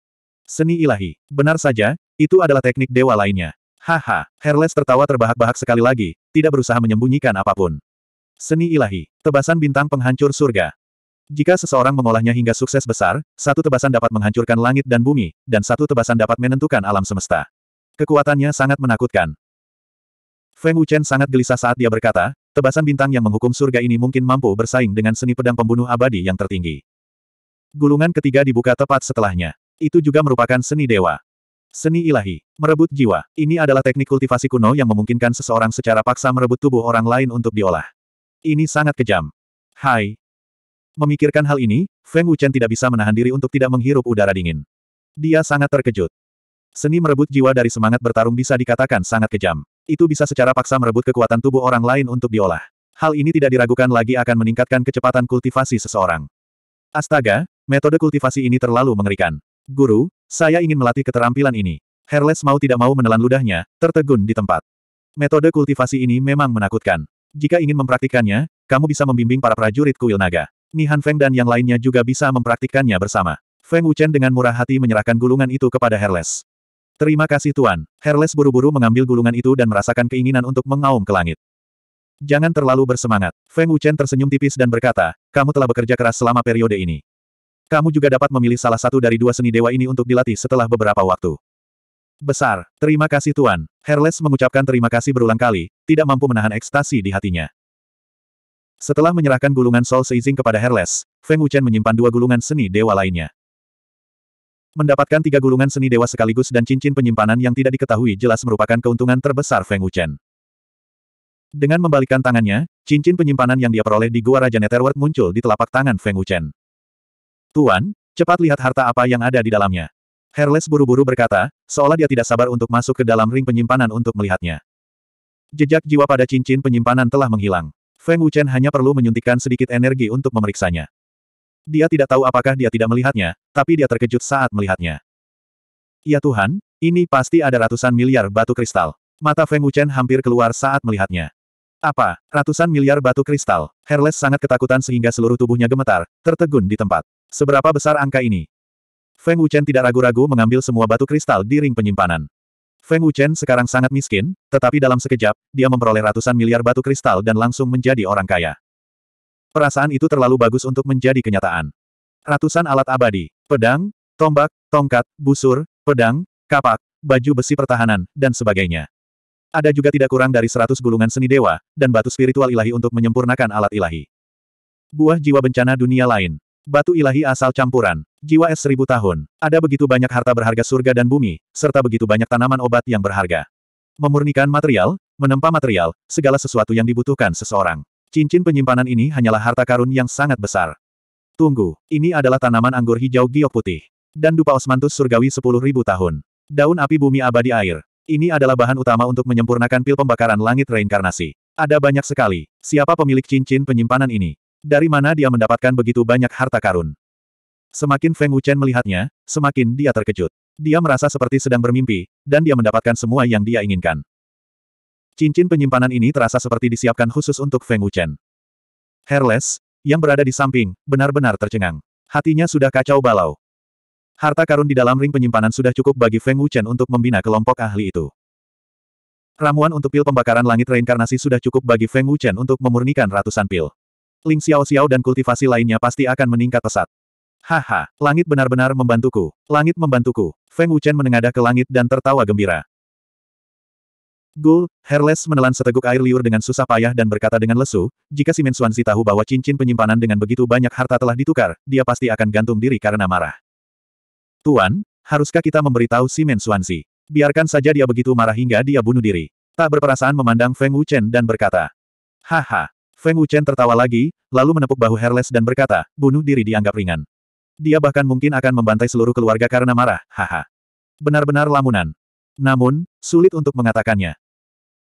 Seni ilahi. Benar saja, itu adalah teknik dewa lainnya. Haha, Herles tertawa terbahak-bahak sekali lagi, tidak berusaha menyembunyikan apapun. Seni ilahi, tebasan bintang penghancur surga. Jika seseorang mengolahnya hingga sukses besar, satu tebasan dapat menghancurkan langit dan bumi, dan satu tebasan dapat menentukan alam semesta. Kekuatannya sangat menakutkan. Feng Wuchen sangat gelisah saat dia berkata, tebasan bintang yang menghukum surga ini mungkin mampu bersaing dengan seni pedang pembunuh abadi yang tertinggi. Gulungan ketiga dibuka tepat setelahnya. Itu juga merupakan seni dewa. Seni ilahi. Merebut jiwa. Ini adalah teknik kultivasi kuno yang memungkinkan seseorang secara paksa merebut tubuh orang lain untuk diolah. Ini sangat kejam. Hai. Memikirkan hal ini, Feng Wuchen tidak bisa menahan diri untuk tidak menghirup udara dingin. Dia sangat terkejut. Seni merebut jiwa dari semangat bertarung bisa dikatakan sangat kejam. Itu bisa secara paksa merebut kekuatan tubuh orang lain untuk diolah. Hal ini tidak diragukan lagi akan meningkatkan kecepatan kultivasi seseorang. Astaga, metode kultivasi ini terlalu mengerikan. Guru, saya ingin melatih keterampilan ini. Herles mau tidak mau menelan ludahnya, tertegun di tempat. Metode kultivasi ini memang menakutkan. Jika ingin mempraktikkannya, kamu bisa membimbing para prajurit kuil naga. Nihan Feng dan yang lainnya juga bisa mempraktikkannya bersama. Feng Wuchen dengan murah hati menyerahkan gulungan itu kepada Herles. Terima kasih Tuan. Herles buru-buru mengambil gulungan itu dan merasakan keinginan untuk mengaum ke langit. Jangan terlalu bersemangat. Feng Wuchen tersenyum tipis dan berkata, kamu telah bekerja keras selama periode ini. Kamu juga dapat memilih salah satu dari dua seni dewa ini untuk dilatih setelah beberapa waktu. Besar, terima kasih Tuan. Herles mengucapkan terima kasih berulang kali, tidak mampu menahan ekstasi di hatinya. Setelah menyerahkan gulungan Soul Seizing kepada Herles, Feng Wuchen menyimpan dua gulungan seni dewa lainnya. Mendapatkan tiga gulungan seni dewa sekaligus dan cincin penyimpanan yang tidak diketahui jelas merupakan keuntungan terbesar Feng Wuchen. Dengan membalikkan tangannya, cincin penyimpanan yang dia peroleh di Gua Raja Netherworld muncul di telapak tangan Feng Wuchen. Tuan, cepat lihat harta apa yang ada di dalamnya. Herles buru-buru berkata, seolah dia tidak sabar untuk masuk ke dalam ring penyimpanan untuk melihatnya. Jejak jiwa pada cincin penyimpanan telah menghilang. Feng Wuchen hanya perlu menyuntikkan sedikit energi untuk memeriksanya. Dia tidak tahu apakah dia tidak melihatnya, tapi dia terkejut saat melihatnya. Ya Tuhan, ini pasti ada ratusan miliar batu kristal. Mata Feng Wuchen hampir keluar saat melihatnya. Apa, ratusan miliar batu kristal? Herles sangat ketakutan sehingga seluruh tubuhnya gemetar, tertegun di tempat. Seberapa besar angka ini? Feng Wuchen tidak ragu-ragu mengambil semua batu kristal di ring penyimpanan. Feng Wuchen sekarang sangat miskin, tetapi dalam sekejap, dia memperoleh ratusan miliar batu kristal dan langsung menjadi orang kaya. Perasaan itu terlalu bagus untuk menjadi kenyataan. Ratusan alat abadi, pedang, tombak, tongkat, busur, pedang, kapak, baju besi pertahanan, dan sebagainya. Ada juga tidak kurang dari seratus gulungan seni dewa, dan batu spiritual ilahi untuk menyempurnakan alat ilahi. Buah jiwa bencana dunia lain. Batu ilahi asal campuran. Jiwa es seribu tahun. Ada begitu banyak harta berharga surga dan bumi, serta begitu banyak tanaman obat yang berharga. Memurnikan material, menempa material, segala sesuatu yang dibutuhkan seseorang. Cincin penyimpanan ini hanyalah harta karun yang sangat besar. Tunggu, ini adalah tanaman anggur hijau giok putih. Dan dupa osmantus surgawi sepuluh ribu tahun. Daun api bumi abadi air. Ini adalah bahan utama untuk menyempurnakan pil pembakaran langit reinkarnasi. Ada banyak sekali. Siapa pemilik cincin penyimpanan ini? Dari mana dia mendapatkan begitu banyak harta karun? Semakin Feng Wuchen melihatnya, semakin dia terkejut. Dia merasa seperti sedang bermimpi, dan dia mendapatkan semua yang dia inginkan. Cincin penyimpanan ini terasa seperti disiapkan khusus untuk Feng Wuchen. Hairless yang berada di samping, benar-benar tercengang. Hatinya sudah kacau balau. Harta karun di dalam ring penyimpanan sudah cukup bagi Feng Wuchen untuk membina kelompok ahli itu. Ramuan untuk pil pembakaran langit reinkarnasi sudah cukup bagi Feng Wuchen untuk memurnikan ratusan pil. Ling Xiao-Xiao dan kultivasi lainnya pasti akan meningkat pesat. Haha, langit benar-benar membantuku. Langit membantuku. Feng Wuchen menengadah ke langit dan tertawa gembira. Gul, Herles menelan seteguk air liur dengan susah payah dan berkata dengan lesu, jika si Mensuansi tahu bahwa cincin penyimpanan dengan begitu banyak harta telah ditukar, dia pasti akan gantung diri karena marah. Tuan, haruskah kita memberitahu si Mensuansi? Biarkan saja dia begitu marah hingga dia bunuh diri. Tak berperasaan memandang Feng Wuchen dan berkata, Haha, Feng Wuchen tertawa lagi, lalu menepuk bahu Herles dan berkata, bunuh diri dianggap ringan. Dia bahkan mungkin akan membantai seluruh keluarga karena marah, haha. Benar-benar lamunan. Namun, sulit untuk mengatakannya.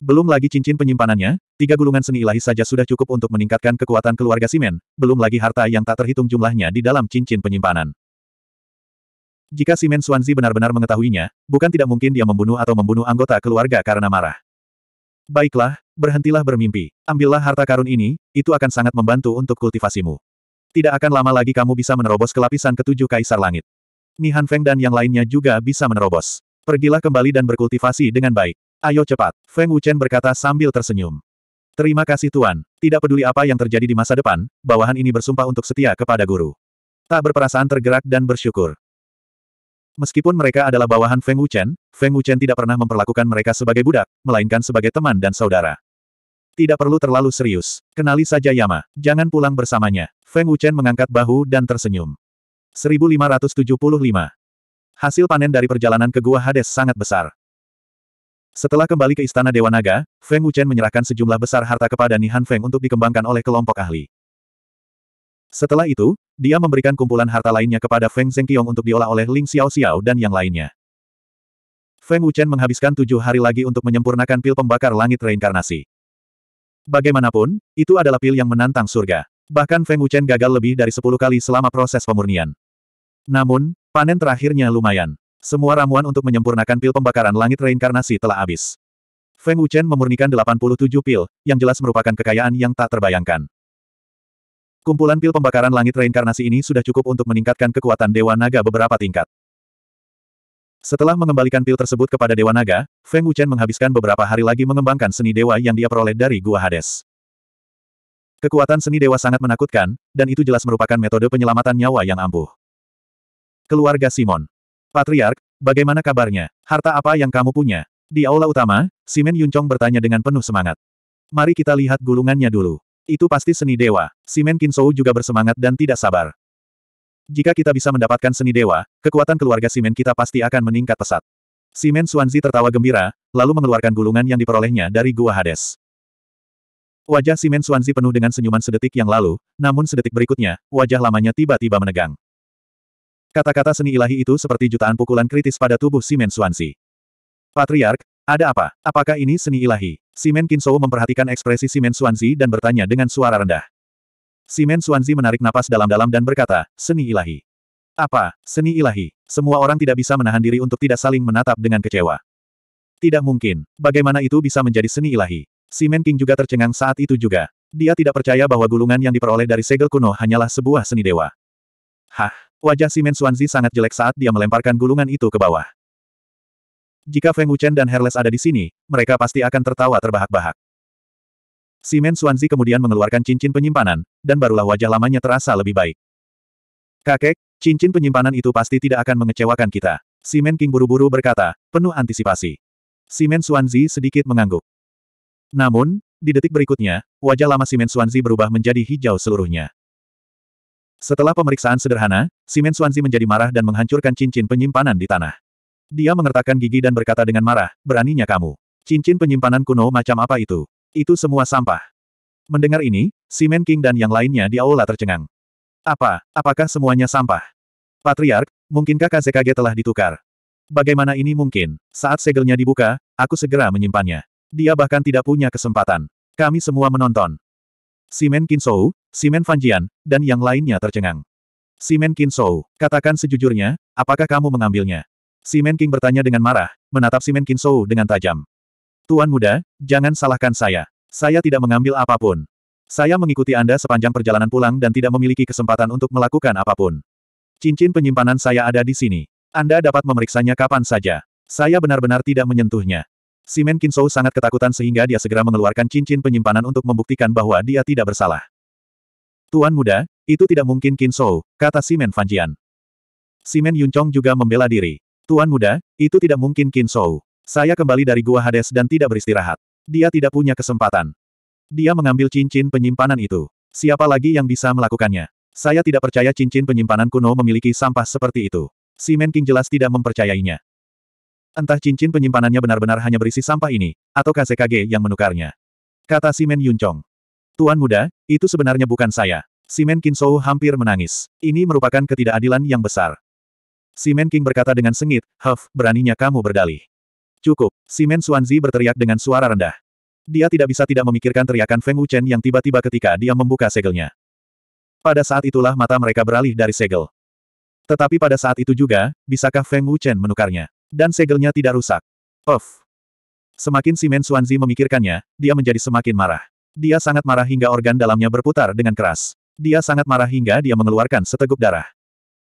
Belum lagi cincin penyimpanannya, tiga gulungan seni ilahi saja sudah cukup untuk meningkatkan kekuatan keluarga Simen, belum lagi harta yang tak terhitung jumlahnya di dalam cincin penyimpanan. Jika Simen Suanzi benar-benar mengetahuinya, bukan tidak mungkin dia membunuh atau membunuh anggota keluarga karena marah. Baiklah, berhentilah bermimpi. Ambillah harta karun ini, itu akan sangat membantu untuk kultivasimu. Tidak akan lama lagi kamu bisa menerobos ke lapisan ketujuh kaisar langit. Nihan Feng dan yang lainnya juga bisa menerobos. Pergilah kembali dan berkultivasi dengan baik. Ayo cepat, Feng Wuchen berkata sambil tersenyum. Terima kasih Tuan, tidak peduli apa yang terjadi di masa depan, bawahan ini bersumpah untuk setia kepada guru. Tak berperasaan tergerak dan bersyukur. Meskipun mereka adalah bawahan Feng Wuchen, Feng Wuchen tidak pernah memperlakukan mereka sebagai budak, melainkan sebagai teman dan saudara. Tidak perlu terlalu serius. Kenali saja Yama. Jangan pulang bersamanya. Feng Wuchen mengangkat bahu dan tersenyum. 1575. Hasil panen dari perjalanan ke Gua Hades sangat besar. Setelah kembali ke Istana Dewa Naga, Feng Wuchen menyerahkan sejumlah besar harta kepada Nihan Feng untuk dikembangkan oleh kelompok ahli. Setelah itu, dia memberikan kumpulan harta lainnya kepada Feng Zhengqiong untuk diolah oleh Ling Xiao Xiao dan yang lainnya. Feng Wuchen menghabiskan tujuh hari lagi untuk menyempurnakan pil pembakar langit reinkarnasi. Bagaimanapun, itu adalah pil yang menantang surga. Bahkan Feng Wuchen gagal lebih dari sepuluh kali selama proses pemurnian. Namun, panen terakhirnya lumayan. Semua ramuan untuk menyempurnakan pil pembakaran langit reinkarnasi telah habis. Feng Wuchen memurnikan 87 pil, yang jelas merupakan kekayaan yang tak terbayangkan. Kumpulan pil pembakaran langit reinkarnasi ini sudah cukup untuk meningkatkan kekuatan Dewa Naga beberapa tingkat. Setelah mengembalikan pil tersebut kepada Dewa Naga, Feng Wuchen menghabiskan beberapa hari lagi mengembangkan seni dewa yang dia peroleh dari Gua Hades. Kekuatan seni dewa sangat menakutkan, dan itu jelas merupakan metode penyelamatan nyawa yang ampuh. Keluarga Simon. Patriark, bagaimana kabarnya? Harta apa yang kamu punya? Di aula utama, Simen Yuncong bertanya dengan penuh semangat. Mari kita lihat gulungannya dulu. Itu pasti seni dewa. Simen Kinsou juga bersemangat dan tidak sabar. Jika kita bisa mendapatkan seni dewa, kekuatan keluarga Simen kita pasti akan meningkat pesat. Simen Suanzi tertawa gembira, lalu mengeluarkan gulungan yang diperolehnya dari Gua Hades. Wajah Simen Suanzi penuh dengan senyuman sedetik yang lalu, namun sedetik berikutnya, wajah lamanya tiba-tiba menegang. Kata-kata seni ilahi itu seperti jutaan pukulan kritis pada tubuh Simen Suanzi. Patriark, ada apa? Apakah ini seni ilahi? Simen Kinsou memperhatikan ekspresi Simen Suanzi dan bertanya dengan suara rendah. Simen Suanzi menarik napas dalam-dalam dan berkata, seni ilahi. Apa, seni ilahi? Semua orang tidak bisa menahan diri untuk tidak saling menatap dengan kecewa. Tidak mungkin. Bagaimana itu bisa menjadi seni ilahi? Simen King juga tercengang saat itu juga. Dia tidak percaya bahwa gulungan yang diperoleh dari segel kuno hanyalah sebuah seni dewa. Hah, wajah Simen Suanzi sangat jelek saat dia melemparkan gulungan itu ke bawah. Jika Feng Wuchen dan Herles ada di sini, mereka pasti akan tertawa terbahak-bahak. Simen Suanzi kemudian mengeluarkan cincin penyimpanan, dan barulah wajah lamanya terasa lebih baik. Kakek, cincin penyimpanan itu pasti tidak akan mengecewakan kita. Simen King buru-buru berkata, penuh antisipasi. Simen Suanzi sedikit mengangguk. Namun, di detik berikutnya, wajah lama Simen Suanzi berubah menjadi hijau seluruhnya. Setelah pemeriksaan sederhana, Simen Suanzi menjadi marah dan menghancurkan cincin penyimpanan di tanah. Dia mengertakkan gigi dan berkata dengan marah, beraninya kamu. Cincin penyimpanan kuno macam apa itu? Itu semua sampah. Mendengar ini, Simen King dan yang lainnya di aula tercengang. Apa? Apakah semuanya sampah? Patriark, mungkinkah KZKG telah ditukar? Bagaimana ini mungkin? Saat segelnya dibuka, aku segera menyimpannya. Dia bahkan tidak punya kesempatan. Kami semua menonton. Simen Kinsou, Simen Fanjian, dan yang lainnya tercengang. Simen Kinsou, katakan sejujurnya, apakah kamu mengambilnya? Si Men King bertanya dengan marah, menatap Simen King Sou dengan tajam. Tuan muda, jangan salahkan saya. Saya tidak mengambil apapun. Saya mengikuti Anda sepanjang perjalanan pulang dan tidak memiliki kesempatan untuk melakukan apapun. Cincin penyimpanan saya ada di sini. Anda dapat memeriksanya kapan saja. Saya benar-benar tidak menyentuhnya. Si Simen Kinsou sangat ketakutan sehingga dia segera mengeluarkan cincin penyimpanan untuk membuktikan bahwa dia tidak bersalah. Tuan muda, itu tidak mungkin Kinsou, kata Simen Fanjian. Simen Yuncong juga membela diri. Tuan muda, itu tidak mungkin Qin Shou. Saya kembali dari gua Hades dan tidak beristirahat. Dia tidak punya kesempatan. Dia mengambil cincin penyimpanan itu. Siapa lagi yang bisa melakukannya? Saya tidak percaya cincin penyimpanan kuno memiliki sampah seperti itu. Simen King jelas tidak mempercayainya. Entah cincin penyimpanannya benar-benar hanya berisi sampah ini, atau KCKG yang menukarnya. Kata Simen Yuncong. Tuan muda, itu sebenarnya bukan saya. Simen Kinsou hampir menangis. Ini merupakan ketidakadilan yang besar. Si Simen King berkata dengan sengit, Huff, beraninya kamu berdalih. Cukup, Si Men Xuanzi berteriak dengan suara rendah. Dia tidak bisa tidak memikirkan teriakan Feng Wuchen yang tiba-tiba ketika dia membuka segelnya. Pada saat itulah mata mereka beralih dari segel. Tetapi pada saat itu juga, bisakah Feng Wuchen menukarnya? Dan segelnya tidak rusak. Puff. Semakin Si Men Xuanzi memikirkannya, dia menjadi semakin marah. Dia sangat marah hingga organ dalamnya berputar dengan keras. Dia sangat marah hingga dia mengeluarkan seteguk darah.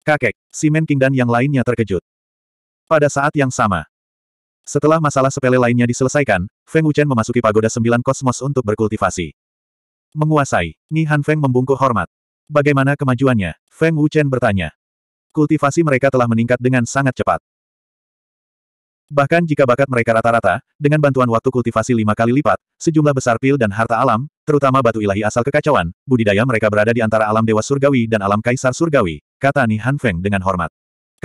Kakek, si men King dan yang lainnya terkejut. Pada saat yang sama. Setelah masalah sepele lainnya diselesaikan, Feng Wuchen memasuki pagoda sembilan kosmos untuk berkultivasi. Menguasai, Nihan Feng membungkuk hormat. Bagaimana kemajuannya? Feng Wuchen bertanya. Kultivasi mereka telah meningkat dengan sangat cepat. Bahkan jika bakat mereka rata-rata, dengan bantuan waktu kultivasi lima kali lipat, sejumlah besar pil dan harta alam, terutama batu ilahi asal kekacauan, budidaya mereka berada di antara alam dewa surgawi dan alam kaisar surgawi, kata Ni Han Feng dengan hormat.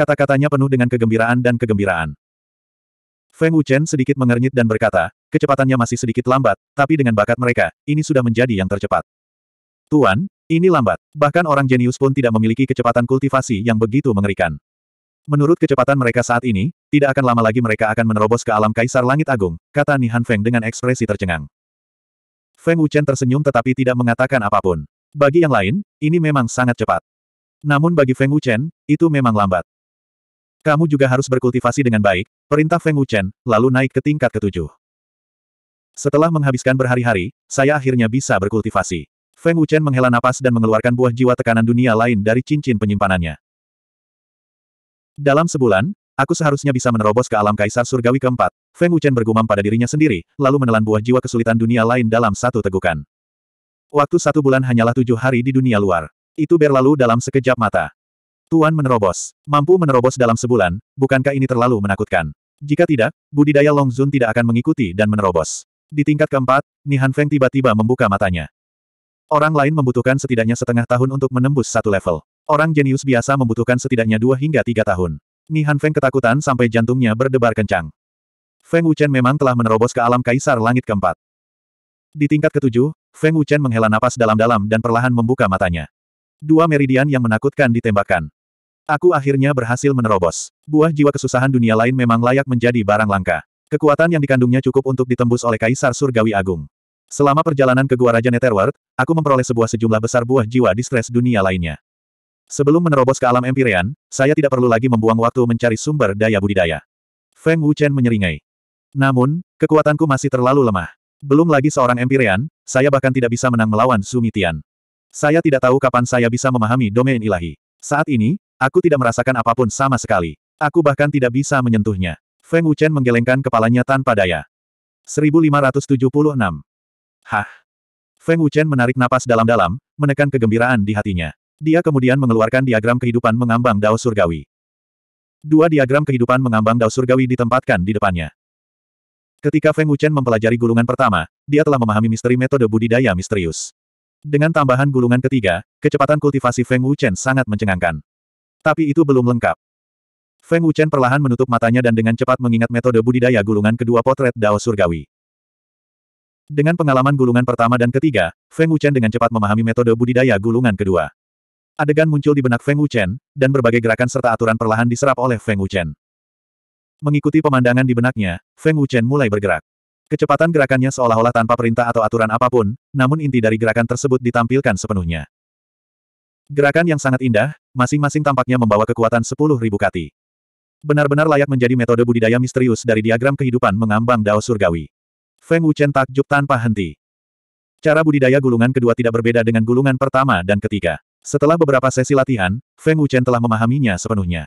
Kata-katanya penuh dengan kegembiraan dan kegembiraan. Feng Wuchen sedikit mengernyit dan berkata, kecepatannya masih sedikit lambat, tapi dengan bakat mereka, ini sudah menjadi yang tercepat. Tuan, ini lambat. Bahkan orang jenius pun tidak memiliki kecepatan kultivasi yang begitu mengerikan. Menurut kecepatan mereka saat ini, tidak akan lama lagi mereka akan menerobos ke alam Kaisar Langit Agung, kata Nihan Feng dengan ekspresi tercengang. Feng Wuchen tersenyum tetapi tidak mengatakan apapun. Bagi yang lain, ini memang sangat cepat. Namun bagi Feng Wuchen, itu memang lambat. Kamu juga harus berkultivasi dengan baik, perintah Feng Wuchen, lalu naik ke tingkat ketujuh. Setelah menghabiskan berhari-hari, saya akhirnya bisa berkultivasi. Feng Wuchen menghela napas dan mengeluarkan buah jiwa tekanan dunia lain dari cincin penyimpanannya. Dalam sebulan, aku seharusnya bisa menerobos ke alam kaisar surgawi keempat. Feng Wuchen bergumam pada dirinya sendiri, lalu menelan buah jiwa kesulitan dunia lain dalam satu tegukan. Waktu satu bulan hanyalah tujuh hari di dunia luar. Itu berlalu dalam sekejap mata. Tuan menerobos. Mampu menerobos dalam sebulan, bukankah ini terlalu menakutkan? Jika tidak, budidaya Longzun tidak akan mengikuti dan menerobos. Di tingkat keempat, Nihan Feng tiba-tiba membuka matanya. Orang lain membutuhkan setidaknya setengah tahun untuk menembus satu level. Orang jenius biasa membutuhkan setidaknya dua hingga tiga tahun. Nihan Feng ketakutan sampai jantungnya berdebar kencang. Feng Wuchen memang telah menerobos ke alam kaisar langit keempat. Di tingkat ketujuh, Feng Wuchen menghela napas dalam-dalam dan perlahan membuka matanya. Dua meridian yang menakutkan ditembakkan. Aku akhirnya berhasil menerobos. Buah jiwa kesusahan dunia lain memang layak menjadi barang langka. Kekuatan yang dikandungnya cukup untuk ditembus oleh Kaisar Surgawi Agung. Selama perjalanan ke Gua Raja Netherworld, aku memperoleh sebuah sejumlah besar buah jiwa di stres dunia lainnya. Sebelum menerobos ke alam Empyrean, saya tidak perlu lagi membuang waktu mencari sumber daya budidaya. Feng Wuchen menyeringai. Namun, kekuatanku masih terlalu lemah. Belum lagi seorang Empyrean, saya bahkan tidak bisa menang melawan Sumitian. Saya tidak tahu kapan saya bisa memahami domain ilahi. Saat ini, aku tidak merasakan apapun sama sekali. Aku bahkan tidak bisa menyentuhnya. Feng Wuchen menggelengkan kepalanya tanpa daya. 1576. Hah. Feng Wuchen menarik napas dalam-dalam, menekan kegembiraan di hatinya. Dia kemudian mengeluarkan diagram kehidupan mengambang dao surgawi. Dua diagram kehidupan mengambang dao surgawi ditempatkan di depannya. Ketika Feng Wuchen mempelajari gulungan pertama, dia telah memahami misteri metode budidaya misterius. Dengan tambahan gulungan ketiga, kecepatan kultivasi Feng Wuchen sangat mencengangkan. Tapi itu belum lengkap. Feng Wuchen perlahan menutup matanya dan dengan cepat mengingat metode budidaya gulungan kedua potret Dao Surgawi. Dengan pengalaman gulungan pertama dan ketiga, Feng Wuchen dengan cepat memahami metode budidaya gulungan kedua. Adegan muncul di benak Feng Wuchen, dan berbagai gerakan serta aturan perlahan diserap oleh Feng Wuchen. Mengikuti pemandangan di benaknya, Feng Wuchen mulai bergerak. Kecepatan gerakannya seolah-olah tanpa perintah atau aturan apapun, namun inti dari gerakan tersebut ditampilkan sepenuhnya. Gerakan yang sangat indah, masing-masing tampaknya membawa kekuatan 10.000 kati. Benar-benar layak menjadi metode budidaya misterius dari diagram kehidupan mengambang Dao Surgawi. Feng Wuchen takjub tanpa henti. Cara budidaya gulungan kedua tidak berbeda dengan gulungan pertama dan ketiga. Setelah beberapa sesi latihan, Feng Wuchen telah memahaminya sepenuhnya.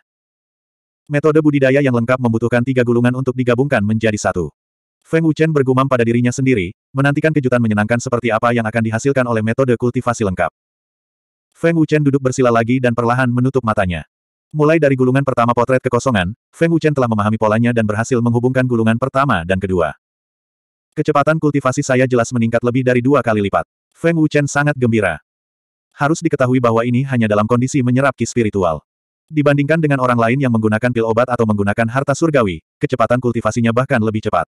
Metode budidaya yang lengkap membutuhkan tiga gulungan untuk digabungkan menjadi satu. Feng Wuchen bergumam pada dirinya sendiri, menantikan kejutan menyenangkan seperti apa yang akan dihasilkan oleh metode kultivasi lengkap. Feng Wuchen duduk bersila lagi dan perlahan menutup matanya. Mulai dari gulungan pertama potret kekosongan, Feng Wuchen telah memahami polanya dan berhasil menghubungkan gulungan pertama dan kedua. Kecepatan kultivasi saya jelas meningkat lebih dari dua kali lipat. Feng Wuchen sangat gembira harus diketahui bahwa ini hanya dalam kondisi menyerap ki spiritual. Dibandingkan dengan orang lain yang menggunakan pil obat atau menggunakan harta surgawi, kecepatan kultivasinya bahkan lebih cepat.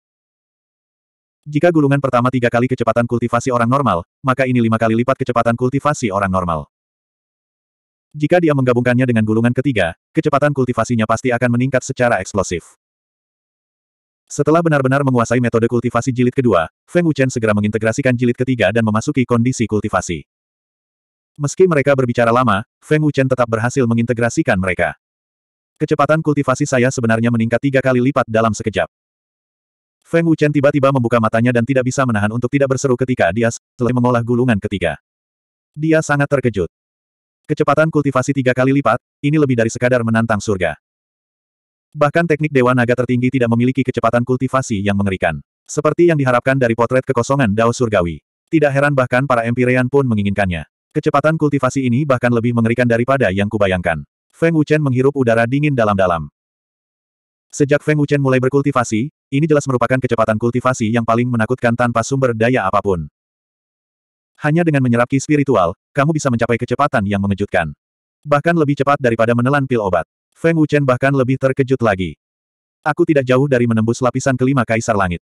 Jika gulungan pertama tiga kali kecepatan kultivasi orang normal, maka ini lima kali lipat kecepatan kultivasi orang normal. Jika dia menggabungkannya dengan gulungan ketiga, kecepatan kultivasinya pasti akan meningkat secara eksplosif. Setelah benar-benar menguasai metode kultivasi jilid kedua, Feng Wuchen segera mengintegrasikan jilid ketiga dan memasuki kondisi kultivasi. Meski mereka berbicara lama, Feng Wuchen tetap berhasil mengintegrasikan mereka. Kecepatan kultivasi saya sebenarnya meningkat tiga kali lipat dalam sekejap. Feng Wuchen tiba-tiba membuka matanya dan tidak bisa menahan untuk tidak berseru ketika dia selesai mengolah gulungan ketiga. Dia sangat terkejut. Kecepatan kultivasi tiga kali lipat, ini lebih dari sekadar menantang surga. Bahkan teknik Dewa Naga tertinggi tidak memiliki kecepatan kultivasi yang mengerikan. Seperti yang diharapkan dari potret kekosongan Dao Surgawi. Tidak heran bahkan para Empyrean pun menginginkannya. Kecepatan kultivasi ini bahkan lebih mengerikan daripada yang kubayangkan. Feng Wuchen menghirup udara dingin dalam-dalam. Sejak Feng Wuchen mulai berkultivasi, ini jelas merupakan kecepatan kultivasi yang paling menakutkan tanpa sumber daya apapun. Hanya dengan menyerap ki spiritual, kamu bisa mencapai kecepatan yang mengejutkan. Bahkan lebih cepat daripada menelan pil obat. Feng Wuchen bahkan lebih terkejut lagi. Aku tidak jauh dari menembus lapisan kelima kaisar langit.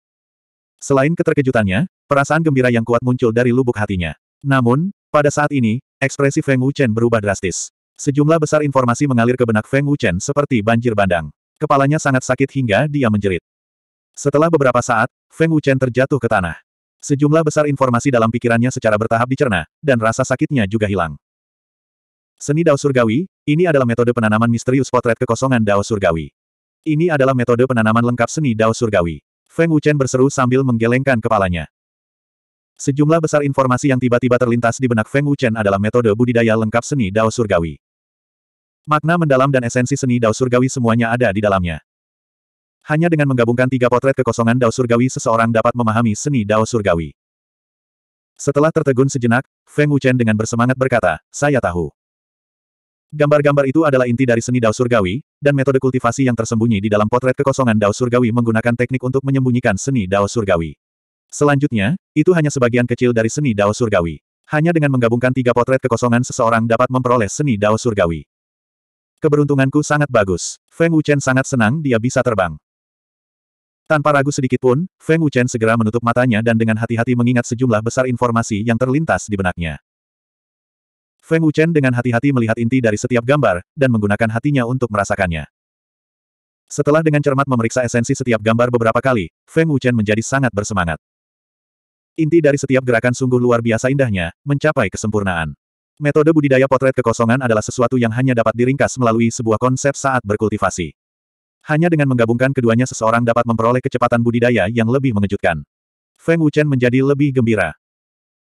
Selain keterkejutannya, perasaan gembira yang kuat muncul dari lubuk hatinya. Namun, pada saat ini, ekspresi Feng Wuchen berubah drastis. Sejumlah besar informasi mengalir ke benak Feng Wuchen seperti banjir bandang. Kepalanya sangat sakit hingga dia menjerit. Setelah beberapa saat, Feng Wuchen terjatuh ke tanah. Sejumlah besar informasi dalam pikirannya secara bertahap dicerna, dan rasa sakitnya juga hilang. Seni Dao Surgawi, ini adalah metode penanaman misterius potret kekosongan Dao Surgawi. Ini adalah metode penanaman lengkap seni Dao Surgawi. Feng Wuchen berseru sambil menggelengkan kepalanya. Sejumlah besar informasi yang tiba-tiba terlintas di benak Feng Wuchen adalah metode budidaya lengkap seni Dao Surgawi. Makna mendalam dan esensi seni Dao Surgawi semuanya ada di dalamnya. Hanya dengan menggabungkan tiga potret kekosongan Dao Surgawi seseorang dapat memahami seni Dao Surgawi. Setelah tertegun sejenak, Feng Wuchen dengan bersemangat berkata, saya tahu. Gambar-gambar itu adalah inti dari seni Dao Surgawi, dan metode kultivasi yang tersembunyi di dalam potret kekosongan Dao Surgawi menggunakan teknik untuk menyembunyikan seni Dao Surgawi. Selanjutnya, itu hanya sebagian kecil dari seni Dao Surgawi. Hanya dengan menggabungkan tiga potret kekosongan seseorang dapat memperoleh seni Dao Surgawi. Keberuntunganku sangat bagus. Feng Wuchen sangat senang dia bisa terbang. Tanpa ragu sedikit pun, Feng Wuchen segera menutup matanya dan dengan hati-hati mengingat sejumlah besar informasi yang terlintas di benaknya. Feng Wuchen dengan hati-hati melihat inti dari setiap gambar, dan menggunakan hatinya untuk merasakannya. Setelah dengan cermat memeriksa esensi setiap gambar beberapa kali, Feng Wuchen menjadi sangat bersemangat. Inti dari setiap gerakan sungguh luar biasa indahnya, mencapai kesempurnaan. Metode budidaya potret kekosongan adalah sesuatu yang hanya dapat diringkas melalui sebuah konsep saat berkultivasi. Hanya dengan menggabungkan keduanya seseorang dapat memperoleh kecepatan budidaya yang lebih mengejutkan. Feng Wuchen menjadi lebih gembira.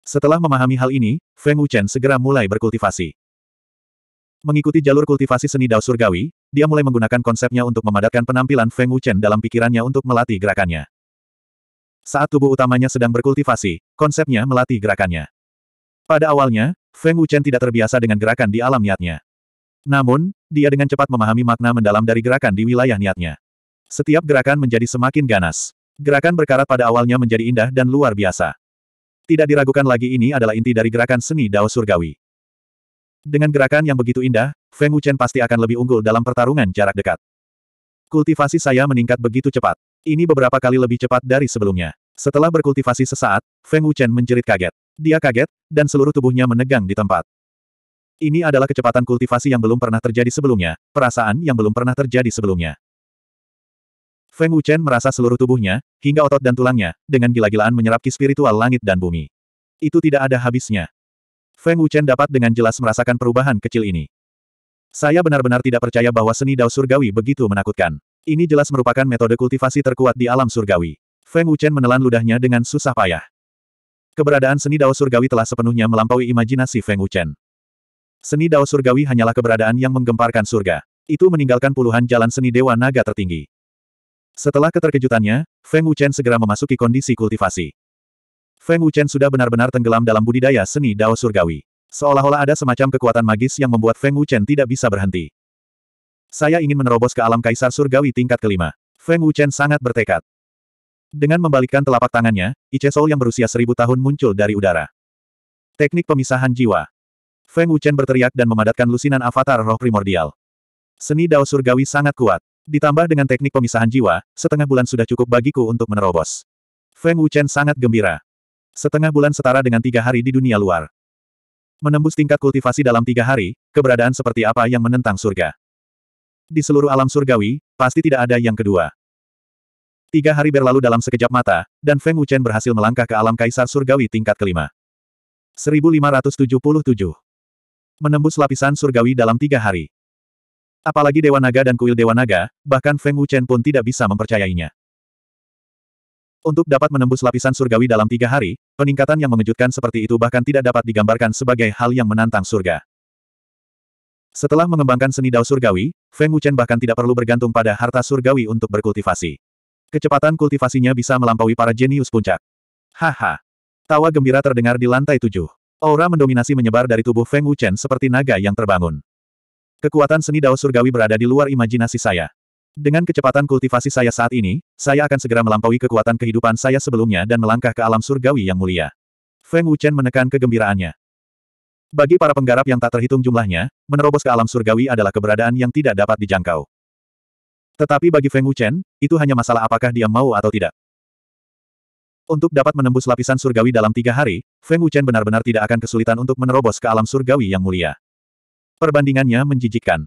Setelah memahami hal ini, Feng Wuchen segera mulai berkultivasi. Mengikuti jalur kultivasi seni Dao Surgawi, dia mulai menggunakan konsepnya untuk memadatkan penampilan Feng Wuchen dalam pikirannya untuk melatih gerakannya. Saat tubuh utamanya sedang berkultivasi, konsepnya melatih gerakannya. Pada awalnya, Feng Wuchen tidak terbiasa dengan gerakan di alam niatnya. Namun, dia dengan cepat memahami makna mendalam dari gerakan di wilayah niatnya. Setiap gerakan menjadi semakin ganas. Gerakan berkarat pada awalnya menjadi indah dan luar biasa. Tidak diragukan lagi ini adalah inti dari gerakan seni Dao Surgawi. Dengan gerakan yang begitu indah, Feng Wuchen pasti akan lebih unggul dalam pertarungan jarak dekat. Kultivasi saya meningkat begitu cepat. Ini beberapa kali lebih cepat dari sebelumnya. Setelah berkultivasi sesaat, Feng Wuchen menjerit kaget. Dia kaget, dan seluruh tubuhnya menegang di tempat. Ini adalah kecepatan kultivasi yang belum pernah terjadi sebelumnya, perasaan yang belum pernah terjadi sebelumnya. Feng Wuchen merasa seluruh tubuhnya, hingga otot dan tulangnya, dengan gila-gilaan menyerap ki spiritual langit dan bumi. Itu tidak ada habisnya. Feng Wuchen dapat dengan jelas merasakan perubahan kecil ini. Saya benar-benar tidak percaya bahwa seni dao surgawi begitu menakutkan. Ini jelas merupakan metode kultivasi terkuat di alam surgawi. Feng Wuchen menelan ludahnya dengan susah payah. Keberadaan seni dao surgawi telah sepenuhnya melampaui imajinasi Feng Wuchen. Seni dao surgawi hanyalah keberadaan yang menggemparkan surga. Itu meninggalkan puluhan jalan seni dewa naga tertinggi. Setelah keterkejutannya, Feng Wuchen segera memasuki kondisi kultivasi. Feng Wuchen sudah benar-benar tenggelam dalam budidaya seni dao surgawi. Seolah-olah ada semacam kekuatan magis yang membuat Feng Wuchen tidak bisa berhenti. Saya ingin menerobos ke alam kaisar surgawi tingkat kelima. Feng Wuchen sangat bertekad. Dengan membalikkan telapak tangannya, Ice yang berusia seribu tahun muncul dari udara. Teknik pemisahan jiwa. Feng Wuchen berteriak dan memadatkan lusinan avatar roh primordial. Seni Dao Surgawi sangat kuat. Ditambah dengan teknik pemisahan jiwa, setengah bulan sudah cukup bagiku untuk menerobos. Feng Wuchen sangat gembira. Setengah bulan setara dengan tiga hari di dunia luar. Menembus tingkat kultivasi dalam tiga hari, keberadaan seperti apa yang menentang surga. Di seluruh alam surgawi, pasti tidak ada yang kedua. Tiga hari berlalu dalam sekejap mata, dan Feng Wuchen berhasil melangkah ke alam kaisar surgawi tingkat kelima. 1577. Menembus lapisan surgawi dalam tiga hari. Apalagi Dewa Naga dan kuil Dewa Naga, bahkan Feng Wuchen pun tidak bisa mempercayainya. Untuk dapat menembus lapisan surgawi dalam tiga hari, peningkatan yang mengejutkan seperti itu bahkan tidak dapat digambarkan sebagai hal yang menantang surga. Setelah mengembangkan seni dao surgawi, Feng Wuchen bahkan tidak perlu bergantung pada harta surgawi untuk berkultivasi. Kecepatan kultivasinya bisa melampaui para jenius puncak. Haha. Tawa gembira terdengar di lantai tujuh. Aura mendominasi menyebar dari tubuh Feng Wuchen seperti naga yang terbangun. Kekuatan seni dao surgawi berada di luar imajinasi saya. Dengan kecepatan kultivasi saya saat ini, saya akan segera melampaui kekuatan kehidupan saya sebelumnya dan melangkah ke alam surgawi yang mulia. Feng Wuchen menekan kegembiraannya. Bagi para penggarap yang tak terhitung jumlahnya, menerobos ke alam surgawi adalah keberadaan yang tidak dapat dijangkau. Tetapi bagi Feng Wuchen, itu hanya masalah apakah dia mau atau tidak. Untuk dapat menembus lapisan surgawi dalam tiga hari, Feng Wuchen benar-benar tidak akan kesulitan untuk menerobos ke alam surgawi yang mulia. Perbandingannya menjijikkan.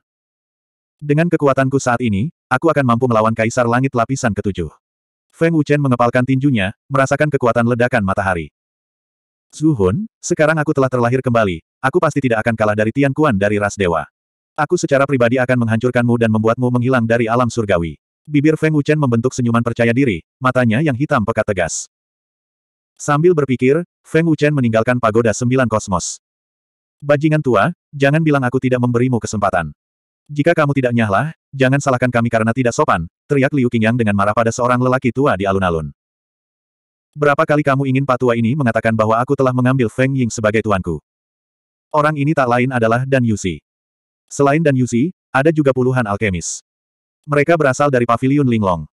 Dengan kekuatanku saat ini, aku akan mampu melawan Kaisar Langit lapisan ketujuh. Feng Wuchen mengepalkan tinjunya, merasakan kekuatan ledakan matahari. Zuhun, sekarang aku telah terlahir kembali, aku pasti tidak akan kalah dari Tian Kuan dari ras dewa. Aku secara pribadi akan menghancurkanmu dan membuatmu menghilang dari alam surgawi. Bibir Feng Wuchen membentuk senyuman percaya diri, matanya yang hitam pekat tegas. Sambil berpikir, Feng Wuchen meninggalkan pagoda sembilan kosmos. Bajingan tua, jangan bilang aku tidak memberimu kesempatan. Jika kamu tidak nyahlah, jangan salahkan kami karena tidak sopan, teriak Liu Qingyang dengan marah pada seorang lelaki tua di alun-alun. Berapa kali kamu ingin patua ini mengatakan bahwa aku telah mengambil Feng Ying sebagai tuanku? Orang ini tak lain adalah Dan Yusi. Selain Dan Yusi, ada juga puluhan alkemis. Mereka berasal dari Paviliun Linglong.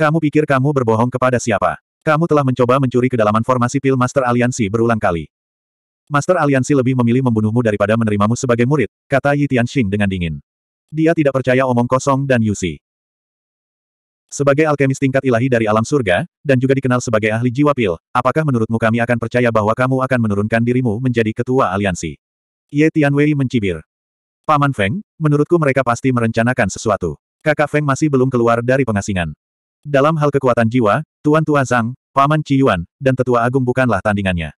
Kamu pikir kamu berbohong kepada siapa? Kamu telah mencoba mencuri kedalaman formasi Pil Master Aliansi berulang kali. Master Aliansi lebih memilih membunuhmu daripada menerimamu sebagai murid, kata Yi Tianxing dengan dingin. Dia tidak percaya omong kosong dan Yusi. Sebagai alkemis tingkat ilahi dari alam surga, dan juga dikenal sebagai ahli jiwa pil, apakah menurutmu kami akan percaya bahwa kamu akan menurunkan dirimu menjadi ketua aliansi? Ye Tianwei mencibir. Paman Feng, menurutku mereka pasti merencanakan sesuatu. Kakak Feng masih belum keluar dari pengasingan. Dalam hal kekuatan jiwa, Tuan Tua Zhang, Paman Ciyuan, dan Tetua Agung bukanlah tandingannya.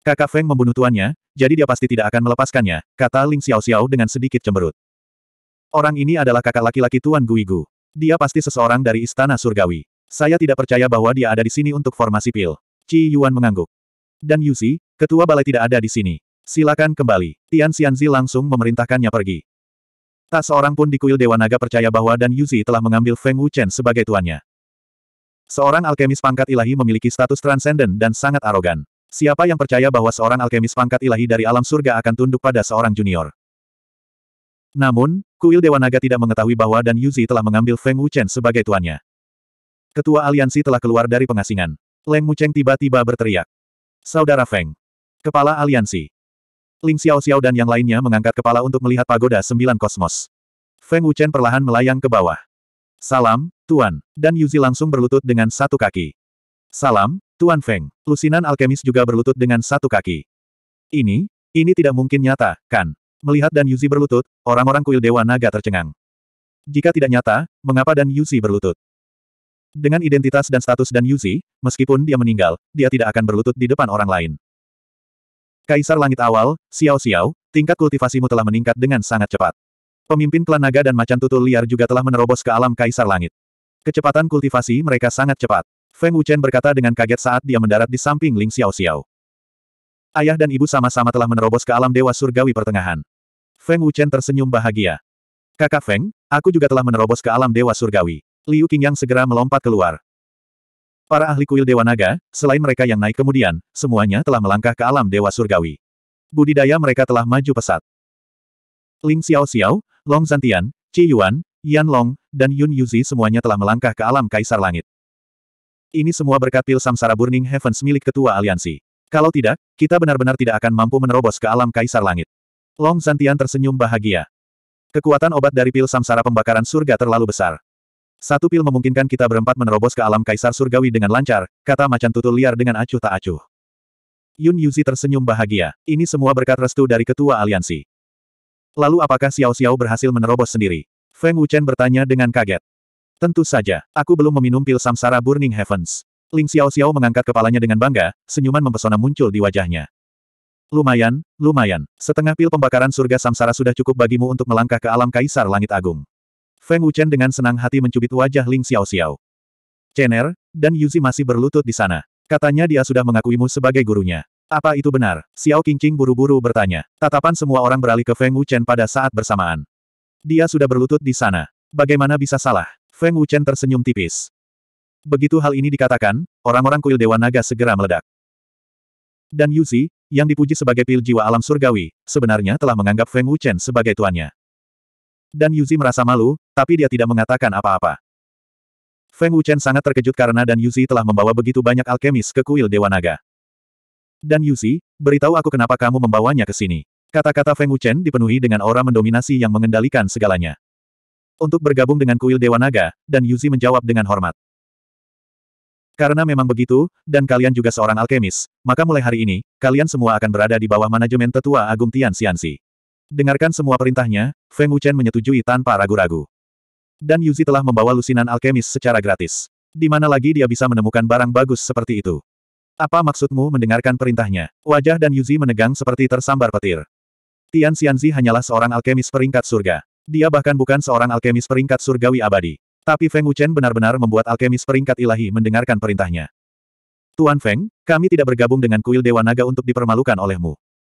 Kakak Feng membunuh tuannya, jadi dia pasti tidak akan melepaskannya, kata Ling Xiao Xiao dengan sedikit cemberut. Orang ini adalah kakak laki-laki Tuan Guigu. Dia pasti seseorang dari istana surgawi. Saya tidak percaya bahwa dia ada di sini untuk formasi pil. Qi Yuan mengangguk. Dan Yuzi, ketua balai tidak ada di sini. Silakan kembali. Tian Xianzi langsung memerintahkannya pergi. Tak seorang pun di kuil Dewa Naga percaya bahwa Dan Yuzi telah mengambil Feng Wuchen sebagai tuannya. Seorang alkemis pangkat ilahi memiliki status transenden dan sangat arogan. Siapa yang percaya bahwa seorang alkemis pangkat ilahi dari alam surga akan tunduk pada seorang junior? Namun, kuil Dewa Naga tidak mengetahui bahwa Dan Yuzi telah mengambil Feng Wuchen sebagai tuannya. Ketua aliansi telah keluar dari pengasingan. Leng Mucheng tiba-tiba berteriak. Saudara Feng. Kepala aliansi. Ling Xiao Xiao dan yang lainnya mengangkat kepala untuk melihat pagoda sembilan kosmos. Feng Wuchen perlahan melayang ke bawah. Salam, Tuan. Dan Yuzi langsung berlutut dengan satu kaki. Salam, Tuan Feng. Lusinan alkemis juga berlutut dengan satu kaki. Ini, ini tidak mungkin nyata, kan? Melihat Dan Yuzi berlutut, orang-orang kuil Dewa Naga tercengang. Jika tidak nyata, mengapa Dan Yuzi berlutut? Dengan identitas dan status Dan Yuzi, meskipun dia meninggal, dia tidak akan berlutut di depan orang lain. Kaisar Langit Awal, Xiao Xiao, tingkat kultivasimu telah meningkat dengan sangat cepat. Pemimpin klan naga dan macan tutul liar juga telah menerobos ke alam Kaisar Langit. Kecepatan kultivasi mereka sangat cepat. Feng Wuchen berkata dengan kaget saat dia mendarat di samping Ling Xiao Xiao. Ayah dan ibu sama-sama telah menerobos ke alam Dewa Surgawi Pertengahan. Feng Wuchen tersenyum bahagia. Kakak Feng, aku juga telah menerobos ke alam Dewa Surgawi. Liu Qingyang segera melompat keluar. Para ahli kuil Dewa Naga, selain mereka yang naik kemudian, semuanya telah melangkah ke alam Dewa Surgawi. Budidaya mereka telah maju pesat. Ling Xiao Xiao, Long Zantian, Qi Yuan, Yan Long, dan Yun Yuzi semuanya telah melangkah ke alam Kaisar Langit. Ini semua berkat pil samsara Burning Heavens milik Ketua Aliansi. Kalau tidak, kita benar-benar tidak akan mampu menerobos ke alam Kaisar Langit. Long Zantian tersenyum bahagia. Kekuatan obat dari pil samsara pembakaran surga terlalu besar. Satu pil memungkinkan kita berempat menerobos ke alam kaisar surgawi dengan lancar, kata macan tutul liar dengan acuh tak acuh. Yun Yuzi tersenyum bahagia. Ini semua berkat restu dari ketua aliansi. Lalu apakah Xiao Xiao berhasil menerobos sendiri? Feng Wuchen bertanya dengan kaget. Tentu saja, aku belum meminum pil samsara Burning Heavens. Ling Xiao Xiao mengangkat kepalanya dengan bangga, senyuman mempesona muncul di wajahnya. Lumayan, lumayan. Setengah pil pembakaran surga samsara sudah cukup bagimu untuk melangkah ke alam kaisar langit agung. Feng Wuchen dengan senang hati mencubit wajah Ling Xiao Xiao. Chener, dan Yuzi masih berlutut di sana. Katanya dia sudah mengakuimu sebagai gurunya. Apa itu benar? Xiao Qingqing buru-buru bertanya. Tatapan semua orang beralih ke Feng Wuchen pada saat bersamaan. Dia sudah berlutut di sana. Bagaimana bisa salah? Feng Wuchen tersenyum tipis. Begitu hal ini dikatakan, orang-orang kuil Dewa Naga segera meledak. Dan Yuzi, yang dipuji sebagai pil jiwa alam surgawi, sebenarnya telah menganggap Feng Wuchen sebagai tuannya. Dan Yuzi merasa malu, tapi dia tidak mengatakan apa-apa. Feng Wuchen sangat terkejut karena Dan Yuzi telah membawa begitu banyak alkemis ke kuil Dewa Naga. Dan Yuzi, beritahu aku kenapa kamu membawanya ke sini. Kata-kata Feng Wuchen dipenuhi dengan aura mendominasi yang mengendalikan segalanya. Untuk bergabung dengan kuil Dewa Naga, Dan Yuzi menjawab dengan hormat. Karena memang begitu, dan kalian juga seorang alkemis, maka mulai hari ini, kalian semua akan berada di bawah manajemen tetua Agung Tian Xianxi. Dengarkan semua perintahnya, Feng Wuchen menyetujui tanpa ragu-ragu. Dan Yuzi telah membawa lusinan alkemis secara gratis. Di mana lagi dia bisa menemukan barang bagus seperti itu? Apa maksudmu mendengarkan perintahnya? Wajah dan Yuzi menegang seperti tersambar petir. Tian Xianzi hanyalah seorang alkemis peringkat surga. Dia bahkan bukan seorang alkemis peringkat surgawi abadi. Tapi Feng Wuchen benar-benar membuat alkemis peringkat ilahi mendengarkan perintahnya. Tuan Feng, kami tidak bergabung dengan kuil Dewa Naga untuk dipermalukan olehmu.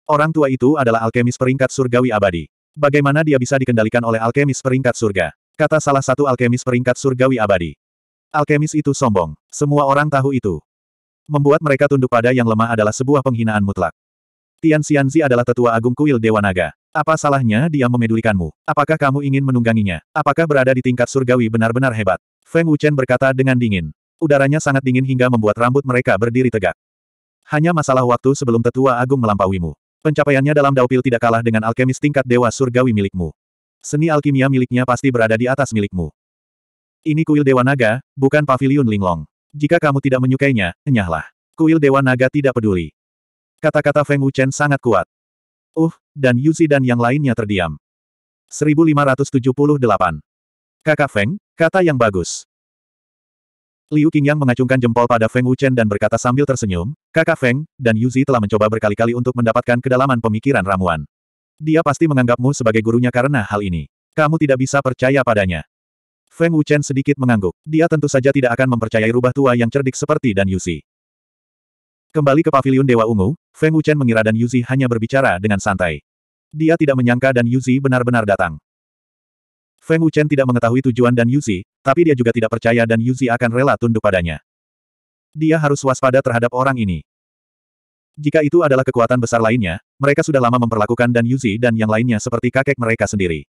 Orang tua itu adalah alkemis peringkat surgawi abadi. Bagaimana dia bisa dikendalikan oleh alkemis peringkat surga? Kata salah satu alkemis peringkat surgawi abadi. Alkemis itu sombong. Semua orang tahu itu. Membuat mereka tunduk pada yang lemah adalah sebuah penghinaan mutlak. Tian Xianzi adalah tetua agung kuil Dewa Naga. Apa salahnya dia memedulikanmu? Apakah kamu ingin menungganginya? Apakah berada di tingkat surgawi benar-benar hebat? Feng Wuchen berkata dengan dingin. Udaranya sangat dingin hingga membuat rambut mereka berdiri tegak. Hanya masalah waktu sebelum tetua agung melampauimu. Pencapaiannya dalam daupil tidak kalah dengan alkemis tingkat dewa surgawi milikmu. Seni alkimia miliknya pasti berada di atas milikmu. Ini kuil dewa naga, bukan pavilion linglong. Jika kamu tidak menyukainya, enyahlah. Kuil dewa naga tidak peduli. Kata-kata Feng Wuchen sangat kuat. Uh, dan Yuzi dan yang lainnya terdiam. 1578. Kakak Feng, kata yang bagus. Liu Qingyang mengacungkan jempol pada Feng Wuchen dan berkata sambil tersenyum, kakak Feng, dan Yuzi telah mencoba berkali-kali untuk mendapatkan kedalaman pemikiran ramuan. Dia pasti menganggapmu sebagai gurunya karena hal ini. Kamu tidak bisa percaya padanya. Feng Wuchen sedikit mengangguk. Dia tentu saja tidak akan mempercayai rubah tua yang cerdik seperti Dan Yuzi. Kembali ke pavilion Dewa Ungu, Feng Wuchen mengira dan Yuzi hanya berbicara dengan santai. Dia tidak menyangka dan Yuzi benar-benar datang. Feng Wuchen tidak mengetahui tujuan dan Yuzi, tapi dia juga tidak percaya dan Yuzi akan rela tunduk padanya. Dia harus waspada terhadap orang ini. Jika itu adalah kekuatan besar lainnya, mereka sudah lama memperlakukan dan Yuzi dan yang lainnya seperti kakek mereka sendiri.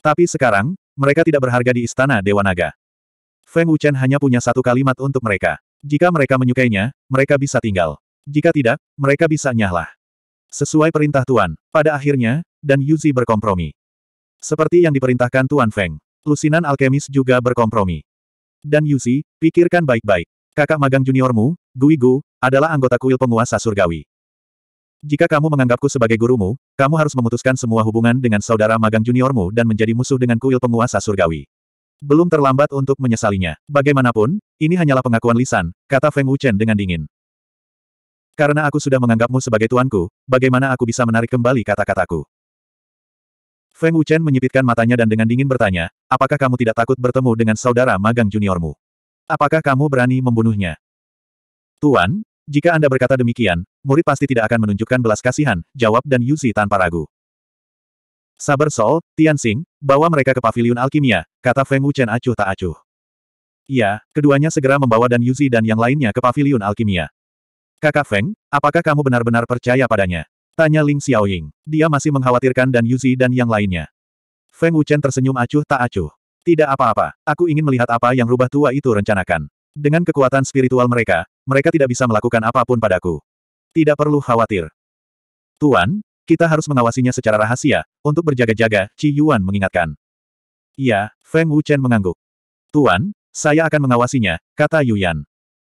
Tapi sekarang, mereka tidak berharga di Istana Dewa Naga. Feng Wuchen hanya punya satu kalimat untuk mereka. Jika mereka menyukainya, mereka bisa tinggal. Jika tidak, mereka bisa nyahlah. Sesuai perintah Tuan, pada akhirnya, dan Yuzi berkompromi. Seperti yang diperintahkan Tuan Feng, lusinan alkemis juga berkompromi. Dan Yuzi, pikirkan baik-baik. Kakak magang juniormu, Gui Gu, adalah anggota kuil penguasa surgawi. Jika kamu menganggapku sebagai gurumu, kamu harus memutuskan semua hubungan dengan saudara magang juniormu dan menjadi musuh dengan kuil penguasa surgawi. Belum terlambat untuk menyesalinya. Bagaimanapun, ini hanyalah pengakuan lisan, kata Feng Wuchen dengan dingin. Karena aku sudah menganggapmu sebagai tuanku, bagaimana aku bisa menarik kembali kata-kataku? Feng Wuchen menyipitkan matanya dan dengan dingin bertanya, apakah kamu tidak takut bertemu dengan saudara magang juniormu? Apakah kamu berani membunuhnya? Tuan, jika Anda berkata demikian, murid pasti tidak akan menunjukkan belas kasihan, jawab dan Yuzi tanpa ragu. Sabar Sol, Tianxing, bawa mereka ke paviliun alkimia, kata Feng Wuchen acuh tak acuh. Iya, keduanya segera membawa Dan Yuzi dan yang lainnya ke paviliun alkimia. Kakak Feng, apakah kamu benar-benar percaya padanya? Tanya Ling Xiaoying. Dia masih mengkhawatirkan Dan Yuzi dan yang lainnya. Feng Wuchen tersenyum acuh tak acuh. Tidak apa-apa, aku ingin melihat apa yang rubah tua itu rencanakan. Dengan kekuatan spiritual mereka, mereka tidak bisa melakukan apapun padaku. Tidak perlu khawatir. Tuan, kita harus mengawasinya secara rahasia, untuk berjaga-jaga, Qi Yuan mengingatkan. Iya, Feng Wuchen mengangguk. Tuan, saya akan mengawasinya, kata Yuan.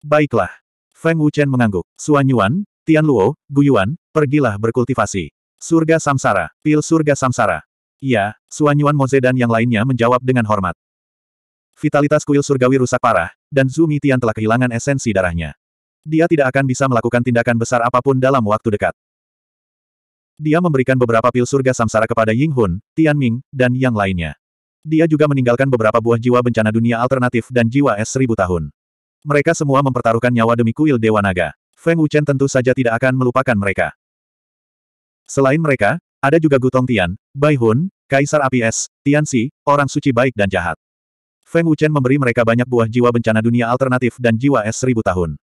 Baiklah. Feng Wuchen mengangguk. Suan Yuan, Tian Luo, Guyuan, pergilah berkultivasi. Surga Samsara, pil surga Samsara. Iya, Suan Yuan Moze dan yang lainnya menjawab dengan hormat. Vitalitas kuil surgawi rusak parah, dan Zhu Tian telah kehilangan esensi darahnya. Dia tidak akan bisa melakukan tindakan besar apapun dalam waktu dekat. Dia memberikan beberapa pil surga samsara kepada Ying Hun, Tian Ming, dan yang lainnya. Dia juga meninggalkan beberapa buah jiwa bencana dunia alternatif dan jiwa es seribu tahun. Mereka semua mempertaruhkan nyawa demi kuil Dewa Naga. Feng Wuchen tentu saja tidak akan melupakan mereka. Selain mereka, ada juga Gutong Tian, Bai Hun, Kaisar Api Es, Tian Si, orang suci baik dan jahat. Feng Wuchen memberi mereka banyak buah jiwa bencana dunia alternatif dan jiwa es seribu tahun.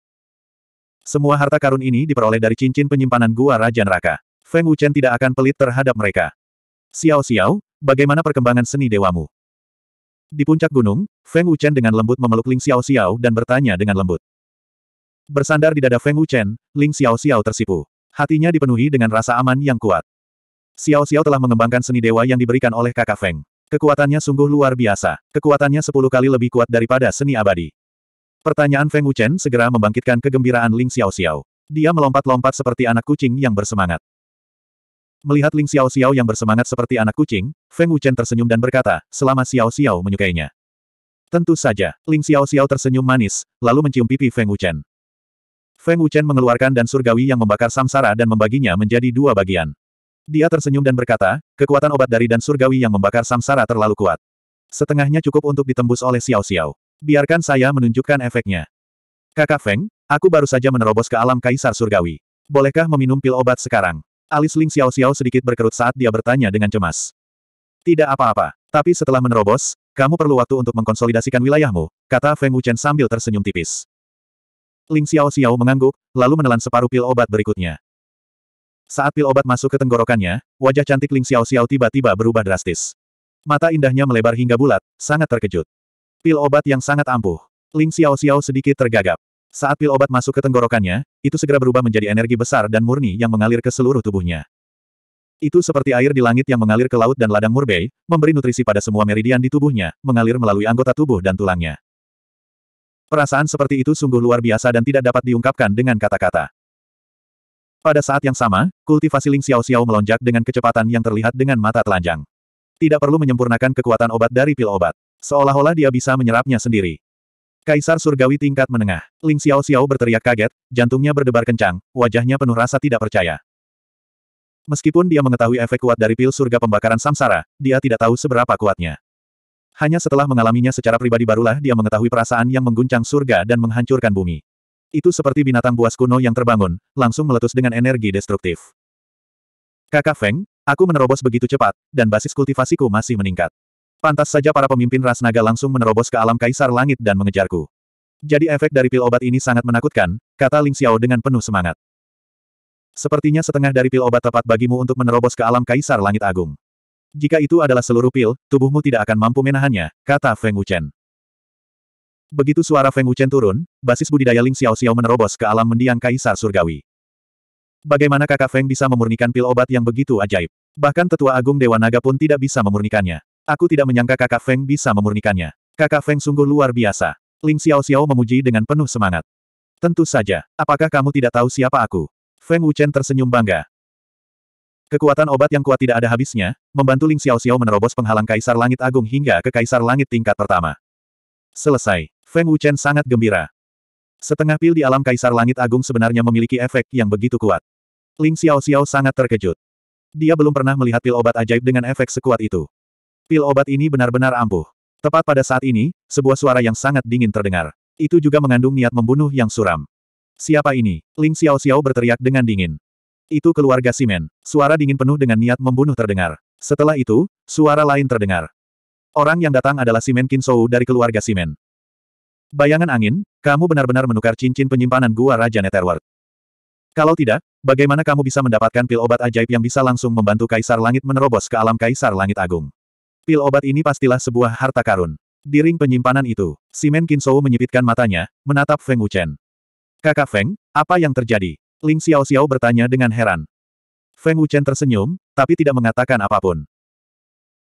Semua harta karun ini diperoleh dari cincin penyimpanan gua Raja Neraka. Feng Wuchen tidak akan pelit terhadap mereka. Xiao Xiao, bagaimana perkembangan seni dewamu? Di puncak gunung, Feng Wuchen dengan lembut memeluk Ling Xiao Xiao dan bertanya dengan lembut. Bersandar di dada Feng Wuchen, Ling Xiao Xiao tersipu. Hatinya dipenuhi dengan rasa aman yang kuat. Xiao Xiao telah mengembangkan seni dewa yang diberikan oleh kakak Feng. Kekuatannya sungguh luar biasa. Kekuatannya sepuluh kali lebih kuat daripada seni abadi. Pertanyaan Feng Wuchen segera membangkitkan kegembiraan Ling Xiao Xiao. Dia melompat-lompat seperti anak kucing yang bersemangat. Melihat Ling Xiao Xiao yang bersemangat seperti anak kucing, Feng Wuchen tersenyum dan berkata, selama Xiao Xiao menyukainya. Tentu saja, Ling Xiao Xiao tersenyum manis, lalu mencium pipi Feng Wuchen. Feng Wuchen mengeluarkan dan surgawi yang membakar samsara dan membaginya menjadi dua bagian. Dia tersenyum dan berkata, kekuatan obat dari dan surgawi yang membakar samsara terlalu kuat. Setengahnya cukup untuk ditembus oleh Xiao Xiao. Biarkan saya menunjukkan efeknya. Kakak Feng, aku baru saja menerobos ke alam kaisar surgawi. Bolehkah meminum pil obat sekarang? Alis Ling Xiao Xiao sedikit berkerut saat dia bertanya dengan cemas. Tidak apa-apa, tapi setelah menerobos, kamu perlu waktu untuk mengkonsolidasikan wilayahmu, kata Feng Wuchen sambil tersenyum tipis. Ling Xiao Xiao mengangguk, lalu menelan separuh pil obat berikutnya. Saat pil obat masuk ke tenggorokannya, wajah cantik Ling Xiao Xiao tiba-tiba berubah drastis. Mata indahnya melebar hingga bulat, sangat terkejut. Pil obat yang sangat ampuh. Ling Xiao Xiao sedikit tergagap. Saat pil obat masuk ke tenggorokannya, itu segera berubah menjadi energi besar dan murni yang mengalir ke seluruh tubuhnya. Itu seperti air di langit yang mengalir ke laut dan ladang murbei, memberi nutrisi pada semua meridian di tubuhnya, mengalir melalui anggota tubuh dan tulangnya. Perasaan seperti itu sungguh luar biasa dan tidak dapat diungkapkan dengan kata-kata. Pada saat yang sama, kultivasi Ling Xiao Xiao melonjak dengan kecepatan yang terlihat dengan mata telanjang. Tidak perlu menyempurnakan kekuatan obat dari pil obat. Seolah-olah dia bisa menyerapnya sendiri. Kaisar Surgawi tingkat menengah. Ling Xiao Xiao berteriak kaget, jantungnya berdebar kencang, wajahnya penuh rasa tidak percaya. Meskipun dia mengetahui efek kuat dari pil surga pembakaran samsara, dia tidak tahu seberapa kuatnya. Hanya setelah mengalaminya secara pribadi barulah dia mengetahui perasaan yang mengguncang surga dan menghancurkan bumi. Itu seperti binatang buas kuno yang terbangun, langsung meletus dengan energi destruktif. Kakak Feng, aku menerobos begitu cepat, dan basis kultivasiku masih meningkat. Pantas saja para pemimpin ras naga langsung menerobos ke alam kaisar langit dan mengejarku. Jadi efek dari pil obat ini sangat menakutkan, kata Ling Xiao dengan penuh semangat. Sepertinya setengah dari pil obat tepat bagimu untuk menerobos ke alam kaisar langit agung. Jika itu adalah seluruh pil, tubuhmu tidak akan mampu menahannya, kata Feng Wuchen. Begitu suara Feng Wuchen turun, basis budidaya Ling Xiao Xiao menerobos ke alam mendiang kaisar surgawi. Bagaimana kakak Feng bisa memurnikan pil obat yang begitu ajaib? Bahkan tetua agung Dewa Naga pun tidak bisa memurnikannya. Aku tidak menyangka kakak Feng bisa memurnikannya. Kakak Feng sungguh luar biasa. Ling Xiao Xiao memuji dengan penuh semangat. Tentu saja, apakah kamu tidak tahu siapa aku? Feng Wuchen tersenyum bangga. Kekuatan obat yang kuat tidak ada habisnya, membantu Ling Xiao Xiao menerobos penghalang Kaisar Langit Agung hingga ke Kaisar Langit tingkat pertama. Selesai. Feng Wuchen sangat gembira. Setengah pil di alam Kaisar Langit Agung sebenarnya memiliki efek yang begitu kuat. Ling Xiao Xiao sangat terkejut. Dia belum pernah melihat pil obat ajaib dengan efek sekuat itu. Pil obat ini benar-benar ampuh. Tepat pada saat ini, sebuah suara yang sangat dingin terdengar. Itu juga mengandung niat membunuh yang suram. Siapa ini? Ling Xiao Xiao berteriak dengan dingin. Itu keluarga Simen. Suara dingin penuh dengan niat membunuh terdengar. Setelah itu, suara lain terdengar. Orang yang datang adalah Simen Kinsou dari keluarga Simen. Bayangan angin, kamu benar-benar menukar cincin penyimpanan gua Raja Netherworld. Kalau tidak, bagaimana kamu bisa mendapatkan pil obat ajaib yang bisa langsung membantu Kaisar Langit menerobos ke alam Kaisar Langit Agung? Pil obat ini pastilah sebuah harta karun. Di ring penyimpanan itu, Simen Kinsou menyipitkan matanya, menatap Feng Wuchen. Kakak Feng, apa yang terjadi? Ling Xiao Xiao bertanya dengan heran. Feng Wuchen tersenyum, tapi tidak mengatakan apapun.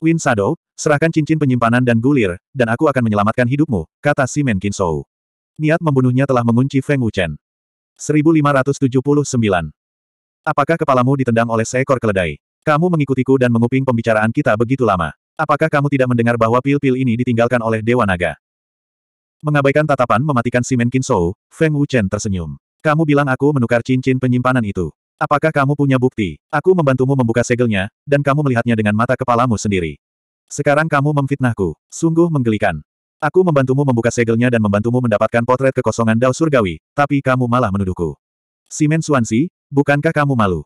Win Sado, serahkan cincin penyimpanan dan gulir, dan aku akan menyelamatkan hidupmu, kata Simen Kinsou. Niat membunuhnya telah mengunci Feng Wuchen. 1579. Apakah kepalamu ditendang oleh seekor keledai? Kamu mengikutiku dan menguping pembicaraan kita begitu lama. Apakah kamu tidak mendengar bahwa pil-pil ini ditinggalkan oleh Dewa Naga? Mengabaikan tatapan mematikan Simen Kinsou, Feng Wuchen tersenyum. Kamu bilang aku menukar cincin penyimpanan itu. Apakah kamu punya bukti? Aku membantumu membuka segelnya, dan kamu melihatnya dengan mata kepalamu sendiri. Sekarang kamu memfitnahku. Sungguh menggelikan. Aku membantumu membuka segelnya dan membantumu mendapatkan potret kekosongan Dao Surgawi, tapi kamu malah menuduhku. Simen Suansi, bukankah kamu malu?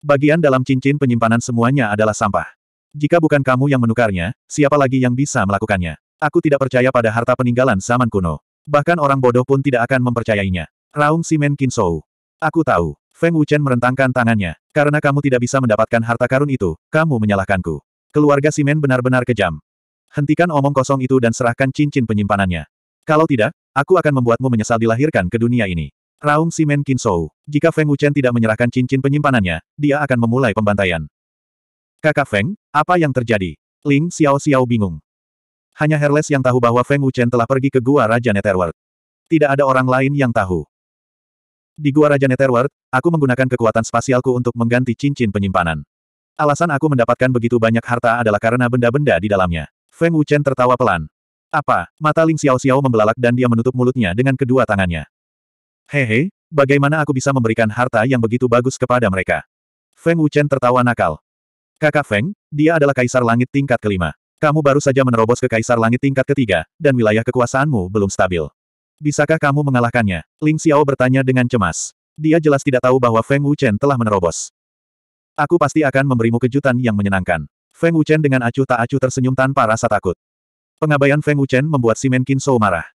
Bagian dalam cincin penyimpanan semuanya adalah sampah. Jika bukan kamu yang menukarnya, siapa lagi yang bisa melakukannya? Aku tidak percaya pada harta peninggalan zaman kuno. Bahkan orang bodoh pun tidak akan mempercayainya. Raung Simen Kinsou. Aku tahu. Feng Wuchen merentangkan tangannya. Karena kamu tidak bisa mendapatkan harta karun itu, kamu menyalahkanku. Keluarga Simen benar-benar kejam. Hentikan omong kosong itu dan serahkan cincin penyimpanannya. Kalau tidak, aku akan membuatmu menyesal dilahirkan ke dunia ini. Raung Simen Kinsou. Jika Feng Wuchen tidak menyerahkan cincin penyimpanannya, dia akan memulai pembantaian. Kakak Feng, apa yang terjadi? Ling Xiao Xiao bingung. Hanya Herles yang tahu bahwa Feng Wuchen telah pergi ke Gua Raja Netherworld. Tidak ada orang lain yang tahu. Di Gua Raja Netherworld, aku menggunakan kekuatan spasialku untuk mengganti cincin penyimpanan. Alasan aku mendapatkan begitu banyak harta adalah karena benda-benda di dalamnya. Feng Wuchen tertawa pelan. Apa? Mata Ling Xiao Xiao membelalak dan dia menutup mulutnya dengan kedua tangannya. Hehe, bagaimana aku bisa memberikan harta yang begitu bagus kepada mereka? Feng Wuchen tertawa nakal. Kakak Feng, dia adalah kaisar langit tingkat kelima. Kamu baru saja menerobos ke kaisar langit tingkat ketiga, dan wilayah kekuasaanmu belum stabil. Bisakah kamu mengalahkannya? Ling Xiao bertanya dengan cemas. Dia jelas tidak tahu bahwa Feng Wuchen telah menerobos. Aku pasti akan memberimu kejutan yang menyenangkan. Feng Wuchen dengan acuh tak acuh tersenyum tanpa rasa takut. Pengabaian Feng Wuchen membuat Simen Kinso marah.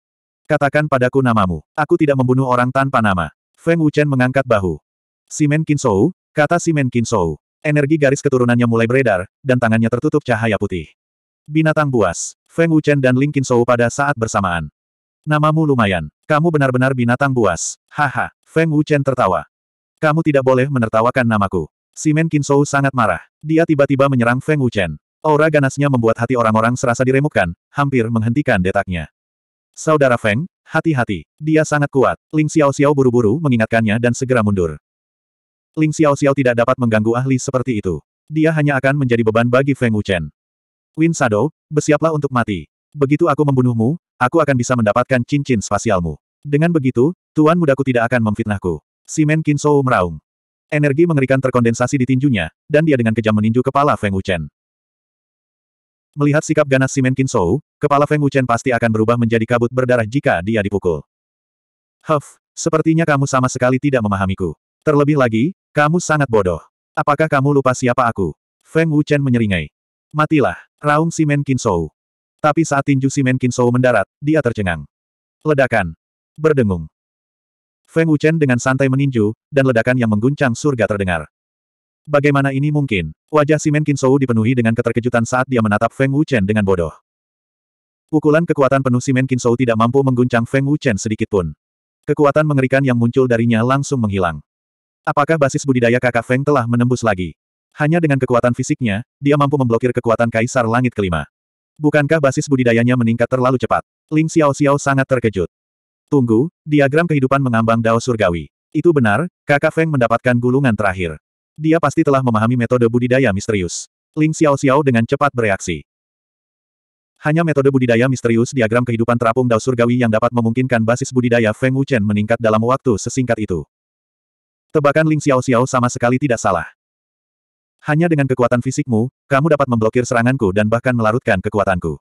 Katakan padaku namamu. Aku tidak membunuh orang tanpa nama. Feng Wuchen mengangkat bahu. Simen Kinsou, kata Simen Kinsou. Energi garis keturunannya mulai beredar, dan tangannya tertutup cahaya putih. Binatang buas, Feng Wuchen dan Ling Qinshou pada saat bersamaan. Namamu lumayan, kamu benar-benar binatang buas. Haha, Feng Wuchen tertawa. Kamu tidak boleh menertawakan namaku. Simen Qinshou sangat marah. Dia tiba-tiba menyerang Feng Wuchen. Aura ganasnya membuat hati orang-orang serasa diremukkan, hampir menghentikan detaknya. Saudara Feng, hati-hati. Dia sangat kuat. Ling Xiao Xiao buru-buru mengingatkannya dan segera mundur. Ling Xiao Xiao tidak dapat mengganggu ahli seperti itu. Dia hanya akan menjadi beban bagi Feng Wuchen. Win Sado, bersiaplah untuk mati. Begitu aku membunuhmu, aku akan bisa mendapatkan cincin spasialmu. Dengan begitu, tuan mudaku tidak akan memfitnahku. Simen Kinsou meraung. Energi mengerikan terkondensasi di tinjunya, dan dia dengan kejam meninju kepala Feng Wuchen. Melihat sikap ganas Simen Kinsou, kepala Feng Wuchen pasti akan berubah menjadi kabut berdarah jika dia dipukul. Huff, sepertinya kamu sama sekali tidak memahamiku. Terlebih lagi, kamu sangat bodoh. Apakah kamu lupa siapa aku? Feng Wuchen menyeringai. Matilah, Raung Simen Kinsou. Tapi saat tinju Simen Kinsou mendarat, dia tercengang. Ledakan. Berdengung. Feng Wuchen dengan santai meninju, dan ledakan yang mengguncang surga terdengar. Bagaimana ini mungkin? Wajah Simen Kinsou dipenuhi dengan keterkejutan saat dia menatap Feng Wuchen dengan bodoh. Pukulan kekuatan penuh Simen Kinsou tidak mampu mengguncang Feng Wuchen sedikitpun. Kekuatan mengerikan yang muncul darinya langsung menghilang. Apakah basis budidaya kakak Feng telah menembus lagi? Hanya dengan kekuatan fisiknya, dia mampu memblokir kekuatan Kaisar Langit kelima. Bukankah basis budidayanya meningkat terlalu cepat? Ling Xiao Xiao sangat terkejut. Tunggu, diagram kehidupan mengambang Dao Surgawi. Itu benar, kakak Feng mendapatkan gulungan terakhir. Dia pasti telah memahami metode budidaya misterius. Ling Xiao Xiao dengan cepat bereaksi. Hanya metode budidaya misterius diagram kehidupan terapung Dao Surgawi yang dapat memungkinkan basis budidaya Feng Wuchen meningkat dalam waktu sesingkat itu. Tebakan Ling Xiao Xiao sama sekali tidak salah. Hanya dengan kekuatan fisikmu, kamu dapat memblokir seranganku dan bahkan melarutkan kekuatanku.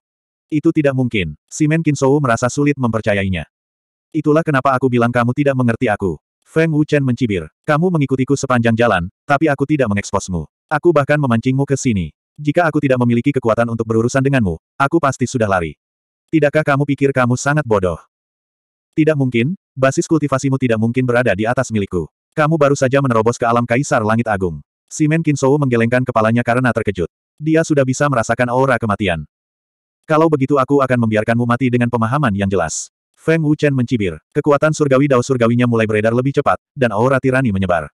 Itu tidak mungkin. Simen Kinsou merasa sulit mempercayainya. Itulah kenapa aku bilang kamu tidak mengerti aku. Feng Wuchen mencibir. Kamu mengikutiku sepanjang jalan, tapi aku tidak mengeksposmu. Aku bahkan memancingmu ke sini. Jika aku tidak memiliki kekuatan untuk berurusan denganmu, aku pasti sudah lari. Tidakkah kamu pikir kamu sangat bodoh? Tidak mungkin, basis kultivasimu tidak mungkin berada di atas milikku. Kamu baru saja menerobos ke alam kaisar langit agung. Simen Kinsou menggelengkan kepalanya karena terkejut. Dia sudah bisa merasakan aura kematian. Kalau begitu aku akan membiarkanmu mati dengan pemahaman yang jelas. Feng Wuchen mencibir. Kekuatan surgawi dao surgawinya mulai beredar lebih cepat, dan aura tirani menyebar.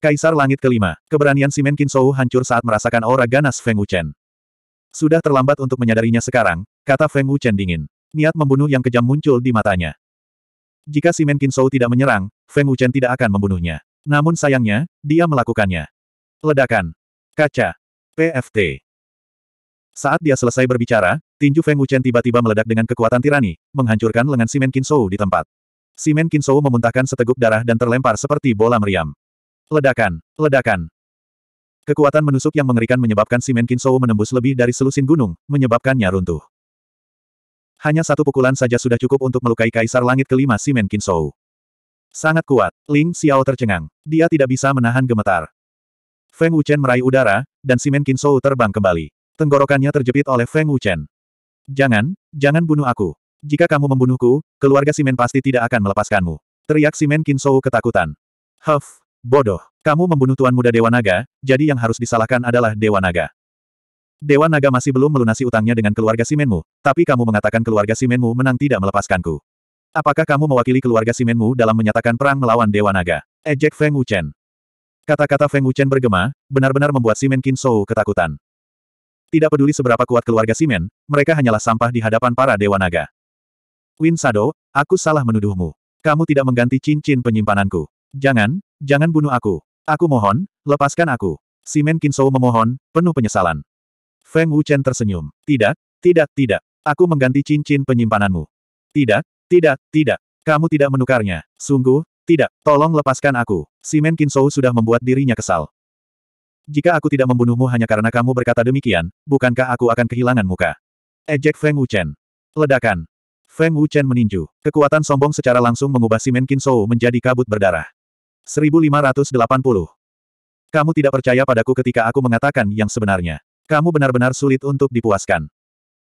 Kaisar Langit Kelima, keberanian Simen Kinsou hancur saat merasakan aura ganas Feng Wuchen. Sudah terlambat untuk menyadarinya sekarang, kata Feng Wuchen dingin. Niat membunuh yang kejam muncul di matanya. Jika Simen Kinsou tidak menyerang, Feng Wuchen tidak akan membunuhnya. Namun sayangnya, dia melakukannya. Ledakan. Kaca. PFT. Saat dia selesai berbicara, tinju Feng Wuchen tiba-tiba meledak dengan kekuatan tirani, menghancurkan lengan Simen Kinsou di tempat. Simen Kinsou memuntahkan seteguk darah dan terlempar seperti bola meriam. Ledakan. Ledakan. Kekuatan menusuk yang mengerikan menyebabkan Simen Kinsou menembus lebih dari selusin gunung, menyebabkannya runtuh. Hanya satu pukulan saja sudah cukup untuk melukai Kaisar Langit kelima Simen Kinsou. Sangat kuat, Ling Xiao tercengang. Dia tidak bisa menahan gemetar. Feng Wuchen meraih udara, dan Simen Kinsou terbang kembali. Tenggorokannya terjepit oleh Feng Wuchen. Jangan, jangan bunuh aku. Jika kamu membunuhku, keluarga Simen pasti tidak akan melepaskanmu. Teriak Simen Kinsou ketakutan. Huff, bodoh. Kamu membunuh Tuan Muda Dewa Naga, jadi yang harus disalahkan adalah Dewa Naga. Dewa Naga masih belum melunasi utangnya dengan keluarga Simenmu, tapi kamu mengatakan keluarga Simenmu menang tidak melepaskanku. Apakah kamu mewakili keluarga Simenmu dalam menyatakan perang melawan Dewa Naga? Ejek eh, Feng Wuchen. Kata-kata Feng Wuchen bergema, benar-benar membuat Simen Qin Shou ketakutan. Tidak peduli seberapa kuat keluarga Simen, mereka hanyalah sampah di hadapan para Dewa Naga. Win Sado, aku salah menuduhmu. Kamu tidak mengganti cincin penyimpananku. Jangan, jangan bunuh aku. Aku mohon, lepaskan aku. Simen Kinsou memohon, penuh penyesalan. Feng Wuchen tersenyum. Tidak, tidak, tidak. Aku mengganti cincin penyimpananmu. Tidak, tidak, tidak. Kamu tidak menukarnya. Sungguh, tidak. Tolong lepaskan aku. Simen Kinsou sudah membuat dirinya kesal. Jika aku tidak membunuhmu hanya karena kamu berkata demikian, bukankah aku akan kehilangan muka? Ejek Feng Wuchen. Ledakan. Feng Wuchen meninju. Kekuatan sombong secara langsung mengubah Simen Kinsou menjadi kabut berdarah. 1580. Kamu tidak percaya padaku ketika aku mengatakan yang sebenarnya. Kamu benar-benar sulit untuk dipuaskan.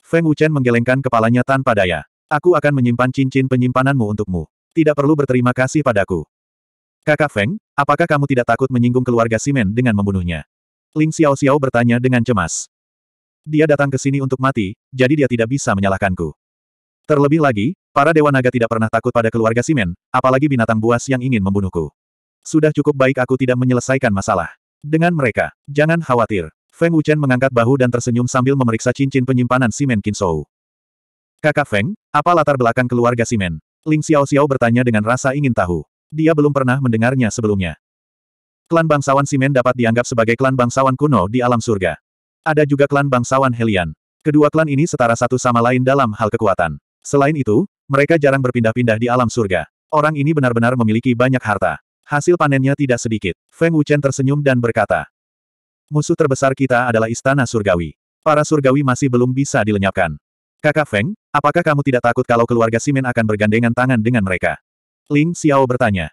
Feng Wuchen menggelengkan kepalanya tanpa daya. Aku akan menyimpan cincin penyimpananmu untukmu. Tidak perlu berterima kasih padaku. Kakak Feng, apakah kamu tidak takut menyinggung keluarga Simen dengan membunuhnya? Ling Xiao Xiao bertanya dengan cemas. Dia datang ke sini untuk mati, jadi dia tidak bisa menyalahkanku. Terlebih lagi, para Dewa Naga tidak pernah takut pada keluarga Simen, apalagi binatang buas yang ingin membunuhku. Sudah cukup baik aku tidak menyelesaikan masalah. Dengan mereka, jangan khawatir. Feng Wuchen mengangkat bahu dan tersenyum sambil memeriksa cincin penyimpanan Simen Kinsou. Kakak Feng, apa latar belakang keluarga Simen? Ling Xiao Xiao bertanya dengan rasa ingin tahu. Dia belum pernah mendengarnya sebelumnya. Klan bangsawan Simen dapat dianggap sebagai klan bangsawan kuno di alam surga. Ada juga klan bangsawan Helian. Kedua klan ini setara satu sama lain dalam hal kekuatan. Selain itu, mereka jarang berpindah-pindah di alam surga. Orang ini benar-benar memiliki banyak harta. Hasil panennya tidak sedikit. Feng Wuchen tersenyum dan berkata, Musuh terbesar kita adalah istana surgawi. Para surgawi masih belum bisa dilenyapkan. Kakak Feng, apakah kamu tidak takut kalau keluarga Simen akan bergandengan tangan dengan mereka? Ling Xiao bertanya.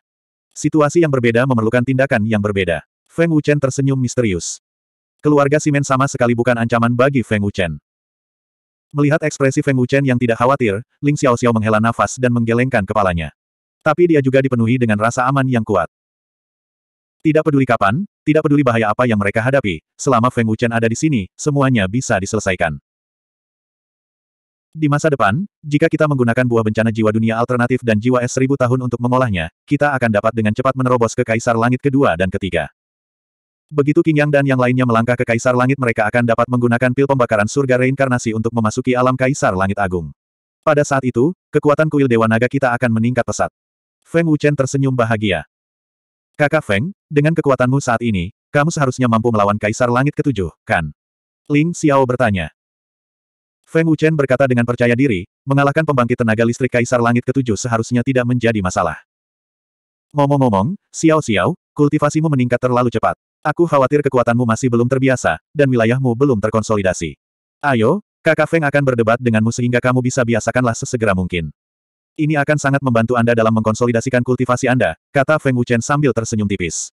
Situasi yang berbeda memerlukan tindakan yang berbeda. Feng Wuchen tersenyum misterius. Keluarga Simen sama sekali bukan ancaman bagi Feng Wuchen. Melihat ekspresi Feng Wuchen yang tidak khawatir, Ling Xiao Xiao menghela nafas dan menggelengkan kepalanya. Tapi dia juga dipenuhi dengan rasa aman yang kuat. Tidak peduli kapan, tidak peduli bahaya apa yang mereka hadapi, selama Feng Wuchen ada di sini, semuanya bisa diselesaikan. Di masa depan, jika kita menggunakan buah bencana jiwa dunia alternatif dan jiwa es seribu tahun untuk mengolahnya, kita akan dapat dengan cepat menerobos ke Kaisar Langit kedua dan ketiga. Begitu King Yang dan yang lainnya melangkah ke Kaisar Langit mereka akan dapat menggunakan pil pembakaran surga reinkarnasi untuk memasuki alam Kaisar Langit Agung. Pada saat itu, kekuatan kuil Dewa Naga kita akan meningkat pesat. Feng Wuchen tersenyum bahagia. Kakak Feng, dengan kekuatanmu saat ini, kamu seharusnya mampu melawan Kaisar Langit Ketujuh, kan? Ling Xiao bertanya. Feng Wuchen berkata dengan percaya diri, mengalahkan pembangkit tenaga listrik Kaisar Langit Ketujuh seharusnya tidak menjadi masalah. Ngomong-ngomong, Xiao Xiao, kultivasimu meningkat terlalu cepat. Aku khawatir kekuatanmu masih belum terbiasa, dan wilayahmu belum terkonsolidasi. Ayo, kakak Feng akan berdebat denganmu sehingga kamu bisa biasakanlah sesegera mungkin. Ini akan sangat membantu Anda dalam mengkonsolidasikan kultivasi Anda, kata Feng Wuchen sambil tersenyum tipis.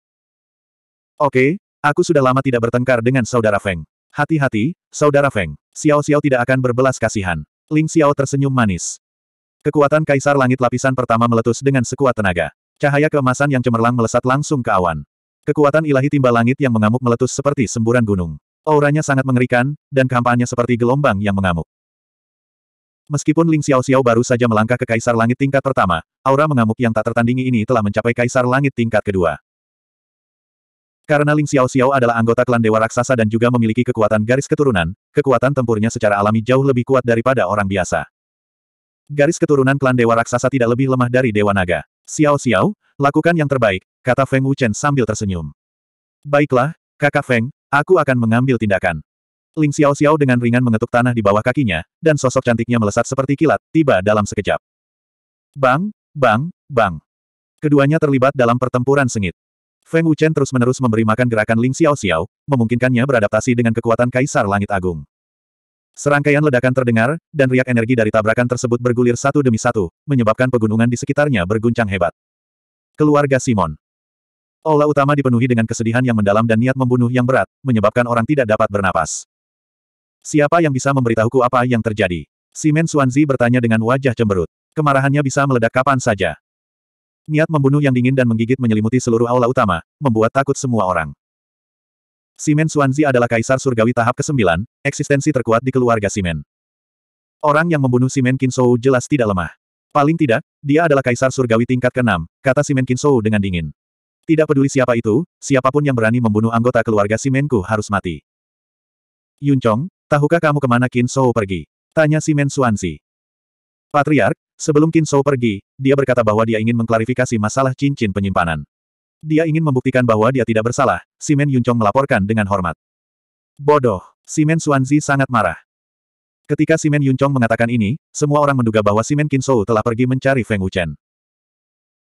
Oke, aku sudah lama tidak bertengkar dengan saudara Feng. Hati-hati, saudara Feng. Xiao Xiao tidak akan berbelas kasihan. Ling Xiao tersenyum manis. Kekuatan Kaisar Langit lapisan pertama meletus dengan sekuat tenaga. Cahaya keemasan yang cemerlang melesat langsung ke awan. Kekuatan ilahi timba langit yang mengamuk meletus seperti semburan gunung. Auranya sangat mengerikan, dan kampanye seperti gelombang yang mengamuk. Meskipun Ling Xiao Xiao baru saja melangkah ke Kaisar Langit tingkat pertama, aura mengamuk yang tak tertandingi ini telah mencapai Kaisar Langit tingkat kedua. Karena Ling Xiao Xiao adalah anggota klan Dewa Raksasa dan juga memiliki kekuatan garis keturunan, kekuatan tempurnya secara alami jauh lebih kuat daripada orang biasa. Garis keturunan klan Dewa Raksasa tidak lebih lemah dari Dewa Naga. Xiao Xiao, lakukan yang terbaik, kata Feng Wuchen sambil tersenyum. Baiklah, kakak Feng, aku akan mengambil tindakan. Ling Xiao Xiao dengan ringan mengetuk tanah di bawah kakinya, dan sosok cantiknya melesat seperti kilat, tiba dalam sekejap. Bang, bang, bang. Keduanya terlibat dalam pertempuran sengit. Feng Wuchen terus-menerus memberi makan gerakan Ling Xiao Xiao, memungkinkannya beradaptasi dengan kekuatan Kaisar Langit Agung. Serangkaian ledakan terdengar, dan riak energi dari tabrakan tersebut bergulir satu demi satu, menyebabkan pegunungan di sekitarnya berguncang hebat. Keluarga Simon Ola utama dipenuhi dengan kesedihan yang mendalam dan niat membunuh yang berat, menyebabkan orang tidak dapat bernapas. Siapa yang bisa memberitahuku apa yang terjadi? Simen Suanzi bertanya dengan wajah cemberut. Kemarahannya bisa meledak kapan saja. Niat membunuh yang dingin dan menggigit menyelimuti seluruh aula utama, membuat takut semua orang. Simen Suanzi adalah kaisar surgawi tahap ke-9, eksistensi terkuat di keluarga Simen. Orang yang membunuh Simen Kinsou jelas tidak lemah. Paling tidak, dia adalah kaisar surgawi tingkat ke-6, kata Simen Kinsou dengan dingin. Tidak peduli siapa itu, siapapun yang berani membunuh anggota keluarga Simenku harus mati. Yun Chong, Tahukah kamu kemana Qin Shou pergi? Tanya si Men Xuanzi. Patriark, sebelum Qin Shou pergi, dia berkata bahwa dia ingin mengklarifikasi masalah cincin penyimpanan. Dia ingin membuktikan bahwa dia tidak bersalah, si Men Yuncong melaporkan dengan hormat. Bodoh, si Men Xuanzi sangat marah. Ketika Simen Yuncong mengatakan ini, semua orang menduga bahwa Simen Qinshou telah pergi mencari Feng Wuchen.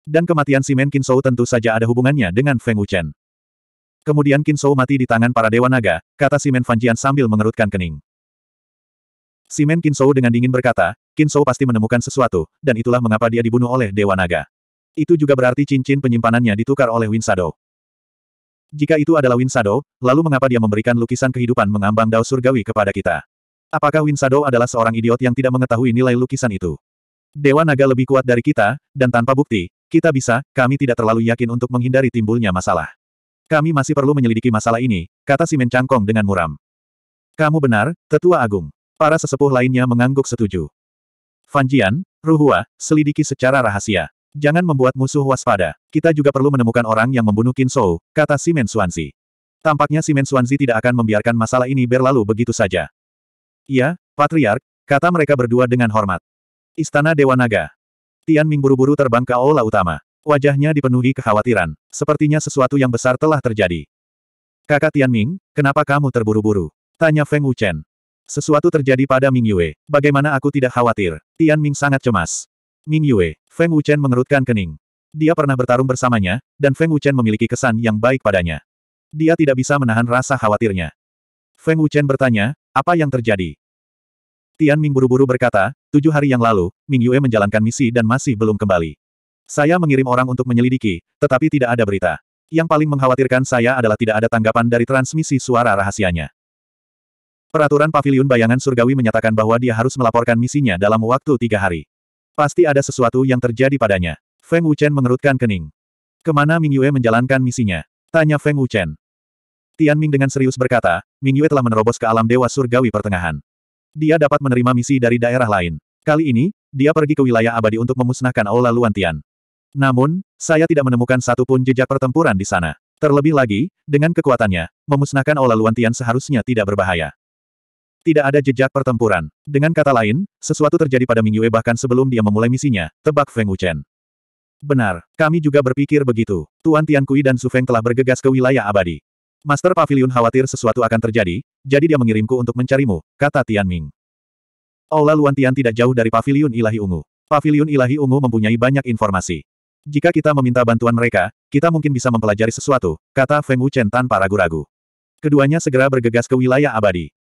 Dan kematian Simen Qinshou tentu saja ada hubungannya dengan Feng Wuchen. Kemudian Kinsou mati di tangan para dewa naga, kata Simen Fanjian sambil mengerutkan kening. Simen Kinsou dengan dingin berkata, Kinsou pasti menemukan sesuatu, dan itulah mengapa dia dibunuh oleh dewa naga. Itu juga berarti cincin penyimpanannya ditukar oleh Win Jika itu adalah Win lalu mengapa dia memberikan lukisan kehidupan mengambang dao surgawi kepada kita? Apakah Win adalah seorang idiot yang tidak mengetahui nilai lukisan itu? Dewa naga lebih kuat dari kita, dan tanpa bukti, kita bisa, kami tidak terlalu yakin untuk menghindari timbulnya masalah. Kami masih perlu menyelidiki masalah ini, kata Simen Changkong dengan muram. Kamu benar, Tetua Agung. Para sesepuh lainnya mengangguk setuju. Fanjian, Ruhua, selidiki secara rahasia. Jangan membuat musuh waspada. Kita juga perlu menemukan orang yang membunuh Qin Shou, kata Simen Suanzi. Tampaknya Simen Suanzi tidak akan membiarkan masalah ini berlalu begitu saja. Iya, Patriark, kata mereka berdua dengan hormat. Istana Dewa Naga. Tian Ming buru-buru terbang ke aula utama. Wajahnya dipenuhi kekhawatiran, sepertinya sesuatu yang besar telah terjadi. Kakak Ming, kenapa kamu terburu-buru? Tanya Feng Wuchen. Sesuatu terjadi pada Ming Yue, bagaimana aku tidak khawatir? Tian Ming sangat cemas. Ming Yue, Feng Wuchen mengerutkan kening. Dia pernah bertarung bersamanya, dan Feng Wuchen memiliki kesan yang baik padanya. Dia tidak bisa menahan rasa khawatirnya. Feng Wuchen bertanya, apa yang terjadi? Tian Ming buru-buru berkata, tujuh hari yang lalu, Ming Yue menjalankan misi dan masih belum kembali. Saya mengirim orang untuk menyelidiki, tetapi tidak ada berita. Yang paling mengkhawatirkan saya adalah tidak ada tanggapan dari transmisi suara rahasianya. Peraturan Paviliun Bayangan Surgawi menyatakan bahwa dia harus melaporkan misinya dalam waktu tiga hari. Pasti ada sesuatu yang terjadi padanya. Feng Wuchen mengerutkan kening. Kemana Ming Yue menjalankan misinya? Tanya Feng Wuchen. Tian Ming dengan serius berkata, Ming Yue telah menerobos ke alam Dewa Surgawi Pertengahan. Dia dapat menerima misi dari daerah lain. Kali ini, dia pergi ke wilayah abadi untuk memusnahkan Aula Luan Tian. Namun, saya tidak menemukan satupun jejak pertempuran di sana. Terlebih lagi, dengan kekuatannya, memusnahkan Ola Luantian seharusnya tidak berbahaya. Tidak ada jejak pertempuran. Dengan kata lain, sesuatu terjadi pada Ming Yue bahkan sebelum dia memulai misinya, tebak Feng Wuchen. Benar, kami juga berpikir begitu. Tuan Tian Kui dan Su Feng telah bergegas ke wilayah abadi. Master Pavilion khawatir sesuatu akan terjadi, jadi dia mengirimku untuk mencarimu, kata Tian Ming. Aula Luantian tidak jauh dari Pavilion Ilahi Ungu. Pavilion Ilahi Ungu mempunyai banyak informasi. Jika kita meminta bantuan mereka, kita mungkin bisa mempelajari sesuatu, kata Feng Wuchen tanpa ragu-ragu. Keduanya segera bergegas ke wilayah abadi.